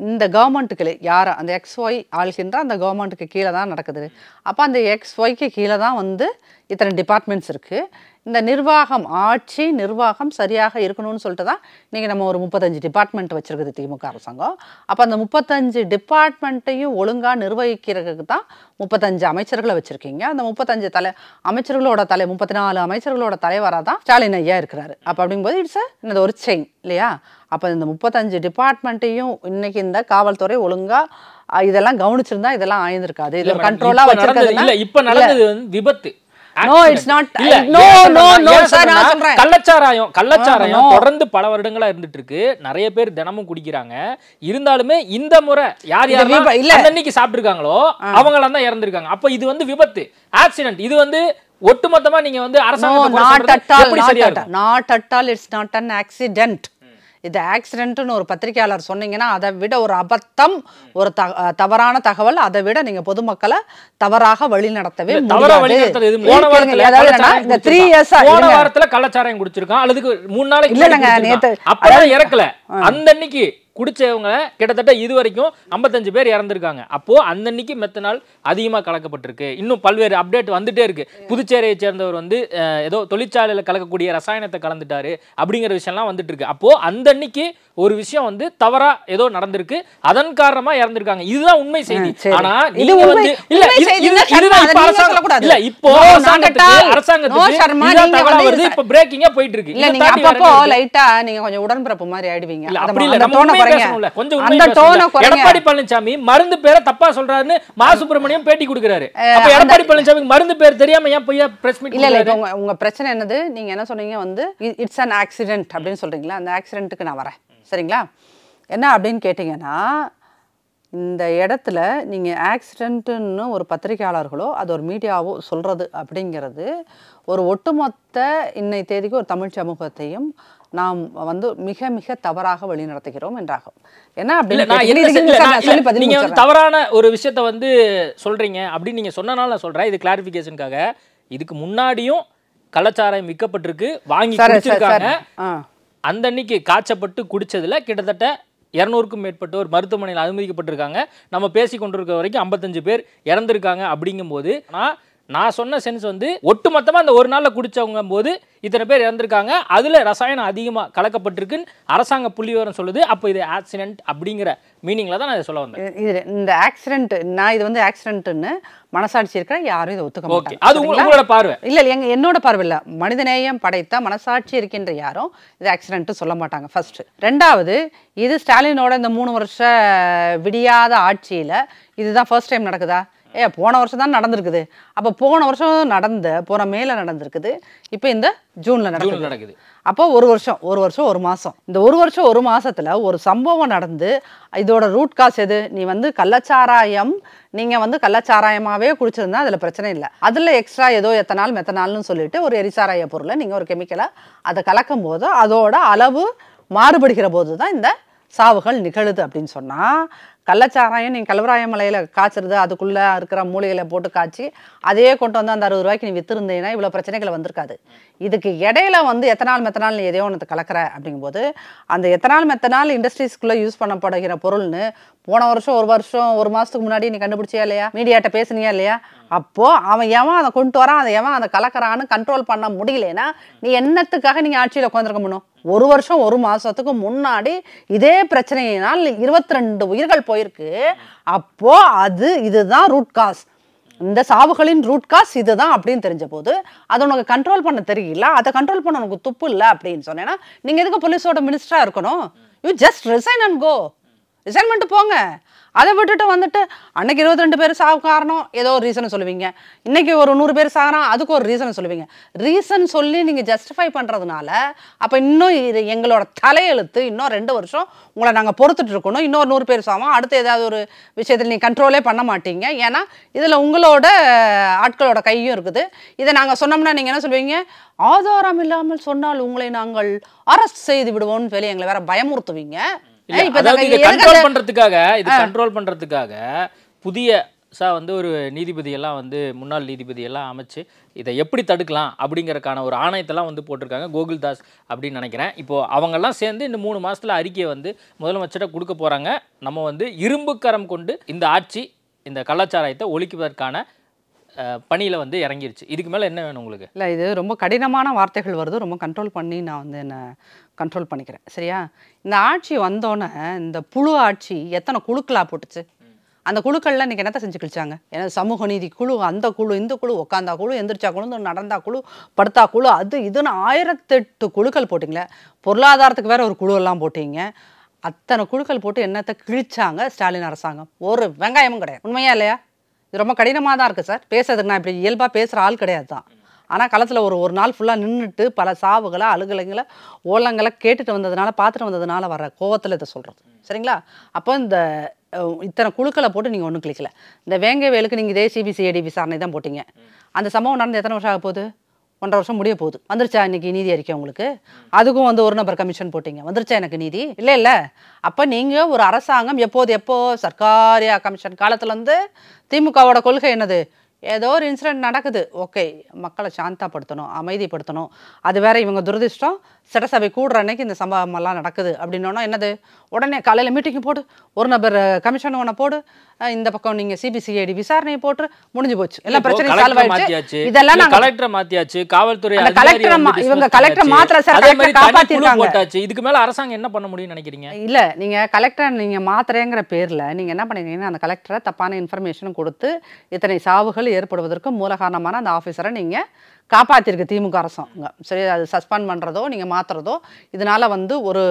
இந்த கவர்மெண்ட்டுக்கு யார் அந்த எக்ஸ் ஒய் ஆள்கின்ற அந்த கவர்மெண்ட்டுக்கு கீழே தான் நடக்குது அப்போ அந்த எக்ஸ் ஒய்க்கு கீழே தான் வந்து இத்தனை டிபார்ட்மெண்ட்ஸ் இருக்குது இந்த நிர்வாகம் ஆட்சி நிர்வாகம் சரியாக இருக்கணும்னு சொல்லிட்டு தான் இன்றைக்கி நம்ம ஒரு முப்பத்தஞ்சு டிபார்ட்மெண்ட் வச்சுருக்குது திமுக அரசாங்கம் அப்போ அந்த முப்பத்தஞ்சு டிபார்ட்மெண்ட்டையும் ஒழுங்காக நிர்வகிக்கிறதுக்கு தான் முப்பத்தஞ்சு அமைச்சர்களை வச்சுருக்கீங்க அந்த முப்பத்தஞ்சு தலை அமைச்சர்களோட தலை முப்பத்தி நாலு அமைச்சர்களோட தலைவராக தான் ஸ்டாலின் ஐயா இருக்கிறாரு அப்போ அப்படிங்கும்போது இட்ஸ் இந்த ஒரு செயின் இல்லையா அப்போ இந்த முப்பத்தஞ்சு டிபார்ட்மெண்ட்டையும் இன்னைக்கு இந்த காவல்துறை ஒழுங்காக இதெல்லாம் கவனிச்சிருந்தா இதெல்லாம் ஆயிருந்திருக்காது இதில் கண்ட்ரோலா வச்சிருக்காது இப்போ நடந்தது விபத்து கள்ளச்சாராயம் கள்ளச்சாராயம் தொடர்ந்து பல வருடங்களா இருந்துட்டு இருக்கு நிறைய பேர் தினமும் குடிக்கிறாங்க இருந்தாலுமே இந்த முறை யார் யார் இல்ல அன்னைக்கு சாப்பிட்டுருக்காங்களோ அவங்களாம் தான் இறந்துருக்காங்க அப்ப இது வந்து விபத்து ஆக்சிடென்ட் இது வந்து ஒட்டுமொத்தமா நீங்க வந்து அரசாங்கம் not at all not it's not an accident இது ஆக்சிடென்ட்னு ஒரு பத்திரிகையாளர் சொன்னீங்கன்னா அதை விட ஒரு அபத்தம் ஒரு தவறான தகவல் அதை விட நீங்க பொதுமக்களை தவறாக வழி நடத்தவே இந்த த்ரீ இயர்ஸ் வாரத்துல கள்ளச்சாராயம் குடிச்சிருக்கான் அல்லது மூணு நாளைக்கு அப்பதான் இறக்கல அந்த அன்னைக்கு குடித்தவங்க கிட்டத்தட்ட இது வரைக்கும் ஐம்பத்தஞ்சு பேர் இறந்துருக்காங்க அப்போது மெத்த மெத்தனால் அதிகமாக கலக்கப்பட்டிருக்கு இன்னும் பல்வேறு அப்டேட் வந்துட்டே இருக்குது புதுச்சேரியை சேர்ந்தவர் வந்து ஏதோ தொழிற்சாலையில் கலக்கக்கூடிய ரசாயனத்தை கலந்துட்டாரு அப்படிங்கிற விஷயம்லாம் வந்துட்டு இருக்கு அந்த அன்னைக்கு ஒரு விஷயம் வந்து தவறா ஏதோ நடந்திருக்கு அதன் காரணமா இறந்திருக்காங்க இதுதான் உண்மை செய்தி ஆனா நீங்க வந்து இல்ல இல்ல இப்போ அரசாங்கத்துக்கு அரசாங்கத்துக்கு வருது இப்ப பிரேக்கிங்கா போயிட்டு இருக்கு இல்ல நீங்க அப்பப்போ லைட்டா நீங்க கொஞ்சம் உடன்பிறப்பு மாதிரி ஆயிடுவீங்க அப்படி இல்ல டோன குறைங்க கொஞ்சம் அந்த டோன குறைங்க எடப்பாடி பழனிசாமி மருந்து பேரை தப்பா சொல்றாருன்னு மா சுப்பிரமணியம் பேட்டி கொடுக்கறாரு அப்ப எடப்பாடி பழனிசாமி மருந்து பேர் தெரியாம ஏன் போய் பிரஸ் மீட் இல்ல இல்ல உங்க உங்க பிரச்சனை என்னது நீங்க என்ன சொன்னீங்க வந்து இட்ஸ் an ஆக்சிடென்ட் அப்படின்னு சொல்றீங்களா அந்த ஆக்சிடென்ட்டுக்கு நான் வரேன் சரிங்களா என்ன அப்படின்னு கேட்டிங்கன்னா இந்த இடத்துல நீங்கள் ஆக்சிடென்ட்டுன்னு ஒரு பத்திரிகையாளர்களோ அது ஒரு மீடியாவோ சொல்கிறது அப்படிங்கிறது ஒரு ஒட்டுமொத்த இன்னை தேதிக்கு ஒரு தமிழ் சமூகத்தையும் நாம் வந்து மிக மிக தவறாக வழிநடத்துகிறோம் என்றாகும் ஏன்னா நீங்க தவறான ஒரு விஷயத்த வந்து சொல்றீங்க அப்படின்னு நீங்க சொன்னனால நான் சொல்றேன் இது கிளாரிபிகேஷனுக்காக இதுக்கு முன்னாடியும் கலாச்சாரம் விற்கப்பட்டிருக்கு வாங்கி அந்த அன்னைக்கு காய்ச்சப்பட்டு குடித்ததில் கிட்டத்தட்ட இரநூறுக்கும் மேற்பட்டோர் மருத்துவமனையில் அனுமதிக்கப்பட்டிருக்காங்க நம்ம பேசி கொண்டிருக்க வரைக்கும் ஐம்பத்தஞ்சு பேர் இறந்துருக்காங்க அப்படிங்கும்போது ஆனால் நான் சொன்ன சென்ஸ் வந்து ஒட்டுமொத்தமாக அந்த ஒரு நாளில் குடித்தவங்க போது இத்தனை பேர் இறந்துருக்காங்க அதில் ரசாயனம் அதிகமாக கலக்கப்பட்டிருக்குன்னு அரசாங்க புள்ளி விவரம் சொல்லுது அப்போ இது ஆக்சிடென்ட் அப்படிங்கிற மீனிங்கில் தான் நான் இதை சொல்ல வந்தேன் இது இந்த ஆக்சிடென்ட் நான் இது வந்து ஆக்சிடென்ட்டுன்னு மனசாட்சி இருக்கிற யாரும் இதை ஒத்துக்க ஓகே அது உங்களோட பார்வை இல்லை எங்கள் என்னோட பார்வை இல்லை மனிதநேயம் படைத்த மனசாட்சி இருக்கின்ற யாரும் இது ஆக்சிடென்ட் சொல்ல மாட்டாங்க ஃபர்ஸ்ட் ரெண்டாவது இது ஸ்டாலினோட இந்த மூணு வருஷ விடியாத ஆட்சியில் இதுதான் ஃபர்ஸ்ட் டைம் நடக்குதா ஏ போன வருஷம் தான் நடந்திருக்குது அப்போ போன வருஷம் நடந்த போன மேல நடந்திருக்குது இப்போ இந்த ஜூனில் நடக்குது நடக்குது அப்போ ஒரு வருஷம் ஒரு வருஷம் ஒரு மாதம் இந்த ஒரு வருஷம் ஒரு மாதத்தில் ஒரு சம்பவம் நடந்து இதோட ரூட் காஸ் எது நீ வந்து கள்ளச்சாராயம் நீங்கள் வந்து கள்ளச்சாராயமாகவே குடிச்சிருந்தா அதில் பிரச்சனை இல்லை அதில் எக்ஸ்ட்ரா ஏதோ எத்தனால் மெத்தனால்னு சொல்லிட்டு ஒரு எரிசாராய பொருளை நீங்கள் ஒரு கெமிக்கலாக அதை கலக்கும் போது அதோட அளவு மாறுபடுகிற போது தான் இந்த சாவுகள் நிகழுது அப்படின்னு சொன்னால் கள்ளச்சாராயம் நீங்கள் கலவராய மலையில் காய்ச்சறது அதுக்குள்ளே இருக்கிற மூலிகளை போட்டு காய்ச்சி அதையே கொண்டு வந்து அந்த அறுபது ரூபாய்க்கு நீ விற்றுருந்தீங்கன்னா இவ்வளோ பிரச்சனைகள் வந்திருக்காது இதுக்கு இடையில வந்து எத்தனால் மெத்தனால் நீ எதையோ ஒன்று கலக்கிற அப்படிங்கும்போது அந்த எத்தனால் மெத்தனால் இண்டஸ்ட்ரீஸ்க்குள்ளே யூஸ் பண்ணப்படுகிற பொருள்னு போன வருஷம் ஒரு வருஷம் ஒரு மாதத்துக்கு முன்னாடி நீ கண்டுபிடிச்சியா இல்லையா மீடியாட்ட பேசுனியா இல்லையா அப்போது அவன் எவன் அதை கொண்டு வரான் அதை எவன் அதை கலக்கிறான்னு கண்ட்ரோல் பண்ண முடியலன்னா நீ என்னத்துக்காக நீங்கள் ஆட்சியில் உட்காந்துருக்க முடியும் ஒரு வருஷம் ஒரு மாதத்துக்கு முன்னாடி இதே பிரச்சனையினால் இருபத்தி ரெண்டு உயிர்கள் போயிருக்கு அப்போது அது இதுதான் ரூட் காஸ் இந்த சாவுகளின் ரூட் காஸ் இதுதான் அப்படின்னு தெரிஞ்ச போது அதை உனக்கு கண்ட்ரோல் பண்ண தெரியல அதை கண்ட்ரோல் பண்ண உனக்கு துப்பு இல்லை அப்படின்னு சொன்னேன்னா நீங்கள் எதுக்கு போலீஸோட மினிஸ்டராக இருக்கணும் you just resign and go resign பண்ணிட்டு போங்க அதை விட்டுட்டு வந்துட்டு அன்னைக்கு இருபத்தி ரெண்டு பேர் சாவு காரணம் ஏதோ ஒரு ரீசன் சொல்லுவீங்க இன்னைக்கு ஒரு நூறு பேர் சாகணும் அதுக்கு ஒரு ரீசன் சொல்லுவீங்க ரீசன் சொல்லி நீங்கள் ஜஸ்டிஃபை பண்ணுறதுனால அப்போ இன்னும் இது எங்களோட தலையெழுத்து இன்னும் ரெண்டு வருஷம் உங்களை நாங்கள் பொறுத்துட்டு இருக்கணும் இன்னொரு நூறு பேர் சாவோம் அடுத்து ஏதாவது ஒரு விஷயத்தில் நீங்கள் கண்ட்ரோலே பண்ண மாட்டீங்க ஏன்னா இதில் உங்களோட ஆட்களோட கையும் இருக்குது இதை நாங்கள் சொன்னோம்னா நீங்கள் என்ன சொல்லுவீங்க ஆதாரம் இல்லாமல் சொன்னால் உங்களை நாங்கள் அரெஸ்ட் செய்து விடுவோம்னு சொல்லி எங்களை வேற பயமுறுத்துவீங்க அதாவது கண்ட்ரோல் பண்ணுறதுக்காக இது கண்ட்ரோல் பண்ணுறதுக்காக புதிய சார் வந்து ஒரு நீதிபதியெல்லாம் வந்து முன்னாள் நீதிபதியெல்லாம் அமைச்சு இதை எப்படி தடுக்கலாம் அப்படிங்கிறக்கான ஒரு ஆணையத்தெல்லாம் வந்து போட்டிருக்காங்க கோகுல்தாஸ் அப்படின்னு நினைக்கிறேன் இப்போது அவங்கெல்லாம் சேர்ந்து இந்த மூணு மாதத்தில் அறிக்கையை வந்து முதலமைச்சர்கிட்ட கொடுக்க போகிறாங்க நம்ம வந்து இரும்புக்கரம் கொண்டு இந்த ஆட்சி இந்த கலாச்சாரத்தை ஒழிக்குவதற்கான பணியில் வந்து இறங்கிருச்சு இதுக்கு மேலே என்ன வேணும் உங்களுக்கு இல்லை இது ரொம்ப கடினமான வார்த்தைகள் வருது ரொம்ப கண்ட்ரோல் பண்ணி நான் வந்து என்ன கண்ட்ரோல் பண்ணிக்கிறேன் சரியா இந்த ஆட்சி வந்தோன்னே இந்த புழு ஆட்சி எத்தனை குழுக்களாக போட்டுச்சு அந்த குழுக்கள்லாம் இன்றைக்கி என்னத்த செஞ்சு கழிச்சாங்க ஏன்னா சமூக நீதி குழு அந்த குழு இந்த குழு உக்காந்தா குழு எந்திரிச்சா குழு நடந்தா குழு படுத்தா குழு அது இதுன்னு ஆயிரத்தெட்டு குழுக்கள் போட்டிங்களே பொருளாதாரத்துக்கு வேற ஒரு குழுவெல்லாம் போட்டிங்க அத்தனை குழுக்கள் போட்டு என்னத்தை கிழிச்சாங்க ஸ்டாலின் அரசாங்கம் ஒரு வெங்காயமும் கிடையாது உண்மையா இல்லையா இது ரொம்ப கடினமாக தான் இருக்குது சார் பேசுறதுக்கு நான் இப்படி இயல்பாக பேசுகிற ஆள் கிடையாது தான் ஆனால் களத்தில் ஒரு ஒரு நாள் ஃபுல்லாக நின்றுட்டு பல சாவுகளை அழுகலைங்களை ஓலங்களை கேட்டுட்டு வந்ததுனால பார்த்துட்டு வந்ததுனால வர கோவத்தில் இதை சொல்கிறது சரிங்களா அப்போ இந்த இத்தனை குழுக்களை போட்டு நீங்கள் ஒன்றும் கிளிக்கலை இந்த வேங்கை வேலுக்கு நீங்கள் இதே சிபிசிஐடி விசாரணை தான் போட்டிங்க அந்த சம்பவம் நடந்து எத்தனை வருஷம் ஆக போகுது ஒன்றரை வருஷம் முடிய போகுது வந்துருச்சா இன்றைக்கி நீதி அறிக்கை உங்களுக்கு அதுக்கும் வந்து ஒரு நபர் கமிஷன் போட்டிங்க வந்துருச்சா எனக்கு நீதி இல்லை இல்லை அப்போ நீங்கள் ஒரு அரசாங்கம் எப்போது எப்போது சர்க்காரியா கமிஷன் காலத்தில் வந்து திமுகவோட கொள்கை என்னது ஏதோ ஒரு இன்சிடெண்ட் நடக்குது ஓகே மக்களை சாந்தாப்படுத்தணும் அமைதிப்படுத்தணும் அது வேற இவங்க துரதிருஷ்டம் சட்டசபை கூடுற அன்னைக்கு இந்த சம்பவமெல்லாம் நடக்குது அப்படின்னோன்னா என்னது உடனே காலையில் மீட்டிங் போடு ஒரு நபர் கமிஷன் ஒன்று போடு இந்த பக்கம் நீங்கள் சிபிசிஐடி விசாரணை போட்டு முடிஞ்சு போச்சு எல்லாம் பிரச்சனை இதெல்லாம் கலெக்டர் மாத்தியாச்சு காவல்துறை கலெக்டர் இவங்க கலெக்டர் மாத்திர சார் காப்பாற்றிருக்காங்க இதுக்கு மேல அரசாங்கம் என்ன பண்ண முடியும்னு நினைக்கிறீங்க இல்ல நீங்க கலெக்டர் நீங்க மாத்திரைங்கிற பேர்ல நீங்க என்ன பண்ணிருக்கீங்கன்னா அந்த கலெக்டரை தப்பான இன்ஃபர்மேஷன் கொடுத்து இத்தனை சாவுகள் ஏற்படுவதற்கு மூல காரணமான அந்த ஆஃபீஸரை நீங்கள் காப்பாற்றிருக்கு திமுக அரசாங்கம் சரி அது சஸ்பெண்ட் பண்ணுறதோ நீங்கள் மாற்றுறதோ இதனால் வந்து ஒரு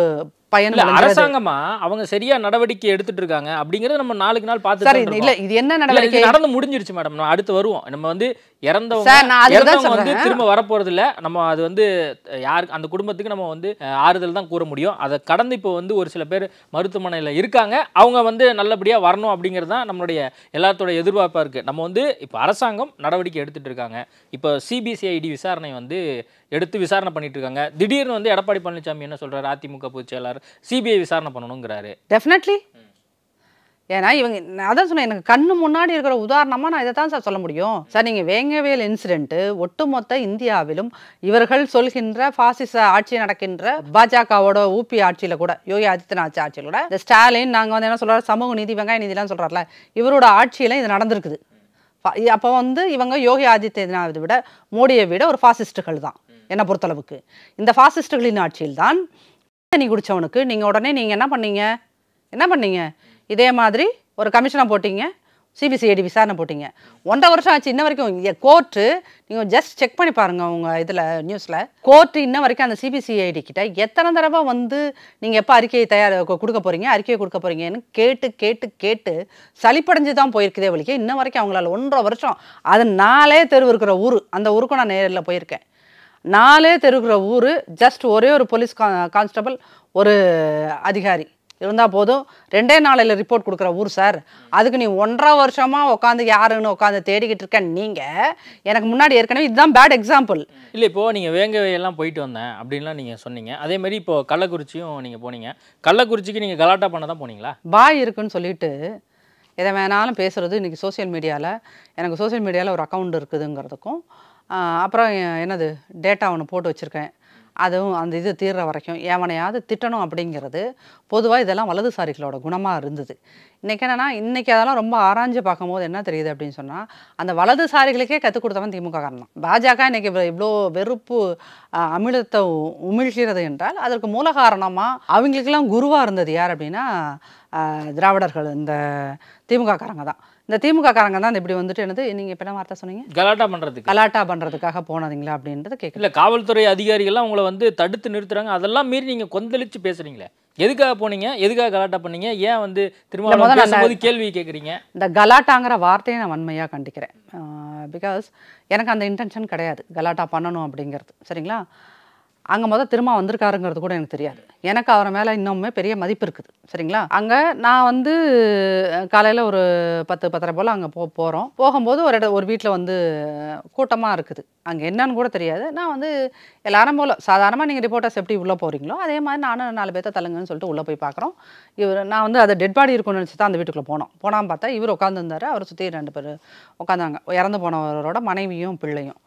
பயன் அரசாங்கமா அவங்க சரியா நடவடிக்கை எடுத்துட்டு இருக்காங்க அப்படிங்கறது நம்ம நாளுக்கு நாள் பார்த்து சரி இல்ல இது என்ன நடவடிக்கை நடந்து முடிஞ்சிருச்சு மேடம் நம்ம அடுத்து வருவோம் நம்ம வந்து இறந்தவங்க வந்து திரும்ப வரப்போறது இல்ல நம்ம அது வந்து யாருக்கு அந்த குடும்பத்துக்கு நம்ம வந்து ஆறுதல் தான் கூற முடியும் அதை கடந்து இப்போ வந்து ஒரு சில பேர் மருத்துவமனையில் இருக்காங்க அவங்க வந்து நல்லபடியா வரணும் அப்படிங்கிறது தான் நம்மளுடைய எல்லாத்தோட எதிர்பார்ப்பா இருக்கு நம்ம வந்து இப்போ அரசாங்கம் நடவடிக்கை எடுத்துட்டு இருக்காங்க இப்போ சிபிஎஸ் சிபிசிஐடி விசாரணை வந்து எடுத்து விசாரணை பண்ணிட்டு இருக்காங்க திடீர்னு வந்து எடப்பாடி பழனிசாமி என்ன சொல்றாரு அதிமுக பொதுச் செயலாளர் சிபிஐ விசாரணை பண்ணணுங்கிறாரு டெஃபினெட்லி ஏன்னா இவங்க நான் அதான் சொன்னேன் எனக்கு கண்ணு முன்னாடி இருக்கிற உதாரணமாக நான் இதை தான் சார் சொல்ல முடியும் சார் நீங்கள் வேங்கவேல் இன்சிடென்ட்டு ஒட்டுமொத்த இந்தியாவிலும் இவர்கள் சொல்கின்ற பாசிச ஆட்சி நடக்கின்ற பாஜகவோட ஊபி ஆட்சியில் கூட யோகி ஆதித்யநாத் ஆட்சியில் கூட இந்த ஸ்டாலின் நாங்கள் வந்து என்ன சொல்கிறார் சமூக நீதி வெங்காய நீதிலாம் சொல்கிறார்ல இவரோட ஆட்சியில் இது நடந்திருக்குது அப்போ வந்து இவங்க யோகி ஆதித்யநாத்தை விட மோடியை விட ஒரு ஃபாசிஸ்டுகள் தான் என்னை பொறுத்தளவுக்கு இந்த ஃபாசிஸ்டுகளின் ஆட்சியில் தான் தண்ணி குடித்தவனுக்கு நீங்கள் உடனே நீங்கள் என்ன பண்ணீங்க என்ன பண்ணீங்க இதே மாதிரி ஒரு கமிஷனை போட்டிங்க சிபிசிஐடி விசாரணை போட்டிங்க ஒன்றரை வருஷம் ஆச்சு இன்ன வரைக்கும் இங்கே கோர்ட்டு நீங்கள் ஜஸ்ட் செக் பண்ணி பாருங்கள் உங்கள் இதில் நியூஸில் கோர்ட்டு இன்ன வரைக்கும் அந்த சிபிசிஐடி கிட்ட எத்தனை தடவை வந்து நீங்கள் எப்போ அறிக்கையை தயார் கொடுக்க போகிறீங்க அறிக்கையை கொடுக்க போகிறீங்கன்னு கேட்டு கேட்டு கேட்டு சளிப்படைஞ்சு தான் போயிருக்குதே வழிக்கு இன்ன வரைக்கும் அவங்களால ஒன்றரை வருஷம் அது நாளே தெரு இருக்கிற ஊர் அந்த ஊருக்கும் நான் நேரில் போயிருக்கேன் நாளே தெருக்கிற ஊர் ஜஸ்ட் ஒரே ஒரு போலீஸ் கா கான்ஸ்டபிள் ஒரு அதிகாரி இருந்தால் போதும் ரெண்டே நாளையில் ரிப்போர்ட் கொடுக்குற ஊர் சார் அதுக்கு நீ ஒன்றரை வருஷமாக உட்காந்து யாருன்னு உட்காந்து தேடிக்கிட்டு இருக்கேன் நீங்கள் எனக்கு முன்னாடி ஏற்கனவே இதுதான் பேட் எக்ஸாம்பிள் இல்லை இப்போது நீங்கள் வேங்கவையெல்லாம் போயிட்டு வந்தேன் அப்படின்லாம் நீங்கள் சொன்னீங்க மாதிரி இப்போது கள்ளக்குறிச்சியும் நீங்கள் போனீங்க கள்ளக்குறிச்சிக்கு நீங்கள் கலாட்டா பண்ண தான் போனீங்களா பாய் இருக்குன்னு சொல்லிட்டு எதை வேணாலும் பேசுகிறது இன்றைக்கி சோசியல் மீடியாவில் எனக்கு சோசியல் மீடியாவில் ஒரு அக்கௌண்ட் இருக்குதுங்கிறதுக்கும் அப்புறம் என்னது டேட்டா ஒன்று போட்டு வச்சுருக்கேன் அதுவும் அந்த இது தீர்ற வரைக்கும் ஏவனையாவது திட்டணும் அப்படிங்கிறது பொதுவாக இதெல்லாம் வலதுசாரிகளோட குணமாக இருந்தது இன்றைக்கி என்னென்னா இன்றைக்கி அதெல்லாம் ரொம்ப ஆராய்ஞ்சு பார்க்கும்போது என்ன தெரியுது அப்படின்னு சொன்னால் அந்த வலதுசாரிகளுக்கே கற்றுக் கொடுத்தவன் திமுக காரணம் பாஜக இன்றைக்கி இவ்வளோ வெறுப்பு அமிழ்தத்தை உமிழ்கிறது என்றால் அதற்கு மூல காரணமாக அவங்களுக்கெல்லாம் குருவாக இருந்தது யார் அப்படின்னா திராவிடர்கள் இந்த திமுக காரங்க தான் இந்த திமுக காரங்க தான் இப்படி வந்துட்டு என்னது நீங்க இப்போ என்ன வார்த்தை சொன்னீங்க கலாட்டா பண்றதுக்கு கலாட்டா பண்றதுக்காக போனாதீங்களா அப்படின்றது கேட்க இல்ல காவல்துறை அதிகாரிகள்லாம் உங்களை வந்து தடுத்து நிறுத்துறாங்க அதெல்லாம் மீறி நீங்க கொந்தளிச்சு பேசுறீங்களே எதுக்காக போனீங்க எதுக்காக கலாட்டா பண்ணீங்க ஏன் வந்து திரும்ப கேள்வி கேட்குறீங்க இந்த கலாட்டாங்கிற வார்த்தையை நான் வன்மையாக கண்டிக்கிறேன் பிகாஸ் எனக்கு அந்த இன்டென்ஷன் கிடையாது கலாட்டா பண்ணணும் அப்படிங்கிறது சரிங்களா அங்கே மொதல் திரும்ப வந்திருக்காருங்கிறது கூட எனக்கு தெரியாது எனக்கு அவரை மேலே இன்னுமே பெரிய மதிப்பு இருக்குது சரிங்களா அங்கே நான் வந்து காலையில் ஒரு பத்து பத்தரை போல் அங்கே போ போகிறோம் போகும்போது ஒரு இட ஒரு வீட்டில் வந்து கூட்டமாக இருக்குது அங்கே என்னன்னு கூட தெரியாது நான் வந்து எல்லாரும் போல் சாதாரணமாக நீங்கள் ரிப்போர்ட்டர்ஸ் எப்படி உள்ளே போகிறீங்களோ அதே மாதிரி நானும் நாலு பேர்த்த தள்ளுங்கன்னு சொல்லிட்டு உள்ளே போய் பார்க்குறோம் இவர் நான் வந்து அதை டெட் பாடி இருக்கும்னு நினச்சி தான் அந்த வீட்டுக்குள்ளே போனோம் போனால் பார்த்தா இவர் உட்காந்துருந்தார் அவரை சுற்றி ரெண்டு பேர் உட்காந்தாங்க இறந்து போனவரோட மனைவியும் பிள்ளையும்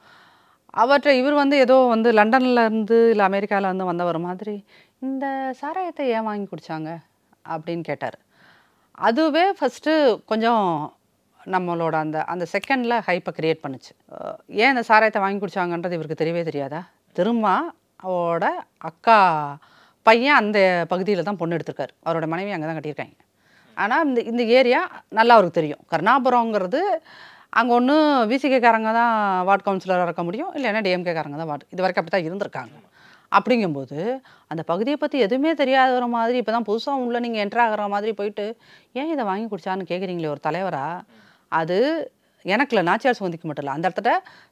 அவற்றை இவர் வந்து ஏதோ வந்து லண்டன்லேருந்து இல்லை அமெரிக்காவிலேருந்து வந்தவர் மாதிரி இந்த சாராயத்தை ஏன் வாங்கி குடித்தாங்க அப்படின்னு கேட்டார் அதுவே ஃபஸ்ட்டு கொஞ்சம் நம்மளோட அந்த அந்த செகண்டில் ஹைப்பை க்ரியேட் பண்ணுச்சு ஏன் இந்த சாராயத்தை வாங்கி குடித்தாங்கன்றது இவருக்கு தெரியவே தெரியாதா திரும்ப அவரோட அக்கா பையன் அந்த பகுதியில் தான் பொண்ணு எடுத்திருக்காரு அவரோட மனைவி அங்கே தான் கட்டியிருக்காங்க ஆனால் இந்த இந்த ஏரியா நல்லா அவருக்கு தெரியும் கருணாபுரங்கிறது அங்கே ஒன்று விசிகேக்காரங்க தான் வார்டு கவுன்சிலராக இருக்க முடியும் இல்லைன்னா டிஎம்கேக்காரங்க தான் வார்டு இது வரைக்கும் அப்படி தான் இருந்திருக்காங்க அப்படிங்கும்போது அந்த பகுதியை பற்றி எதுவுமே தெரியாத மாதிரி இப்போ தான் புதுசாக உள்ள நீங்கள் என்ட்ராகிற மாதிரி போயிட்டு ஏன் இதை வாங்கி குடிச்சான்னு கேட்குறீங்களே ஒரு தலைவராக அது எனக்குல நாச்சியார் சுகந்திக்கு மட்டும் இல்லை அந்த இடத்துல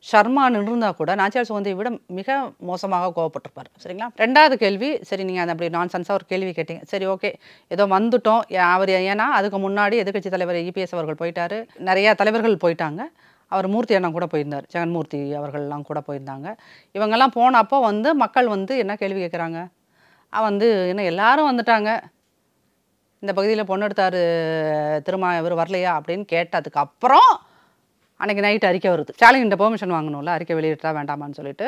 ஷர்மா நின்றுருந்தா கூட நாச்சியார் சுகந்தியை விட மிக மோசமாக கோவப்பட்டிருப்பார் சரிங்களா ரெண்டாவது கேள்வி சரி நீங்கள் அந்த அப்படி நான் சன்ஸாக ஒரு கேள்வி கேட்டீங்க சரி ஓகே ஏதோ வந்துட்டோம் அவர் ஏன்னா அதுக்கு முன்னாடி எதிர்கட்சி தலைவர் இபிஎஸ் e அவர்கள் போயிட்டார் நிறையா தலைவர்கள் போயிட்டாங்க அவர் மூர்த்தி அண்ணா கூட போயிருந்தார் ஜெகன்மூர்த்தி அவர்கள்லாம் கூட போயிருந்தாங்க இவங்கெல்லாம் போனப்போ வந்து மக்கள் வந்து என்ன கேள்வி கேட்குறாங்க வந்து என்ன எல்லாரும் வந்துட்டாங்க இந்த பகுதியில் பொண்ணு எடுத்தார் திருமா இவர் வரலையா அப்படின்னு கேட்டதுக்கப்புறம் அப்புறம் அன்றைக்கி நைட் அறிக்கை வருது ஸ்டாலின்கிட்ட பெர்மிஷன் வாங்கணும்ல அறிக்கை வெளியிட்டா வேண்டாமான்னு சொல்லிட்டு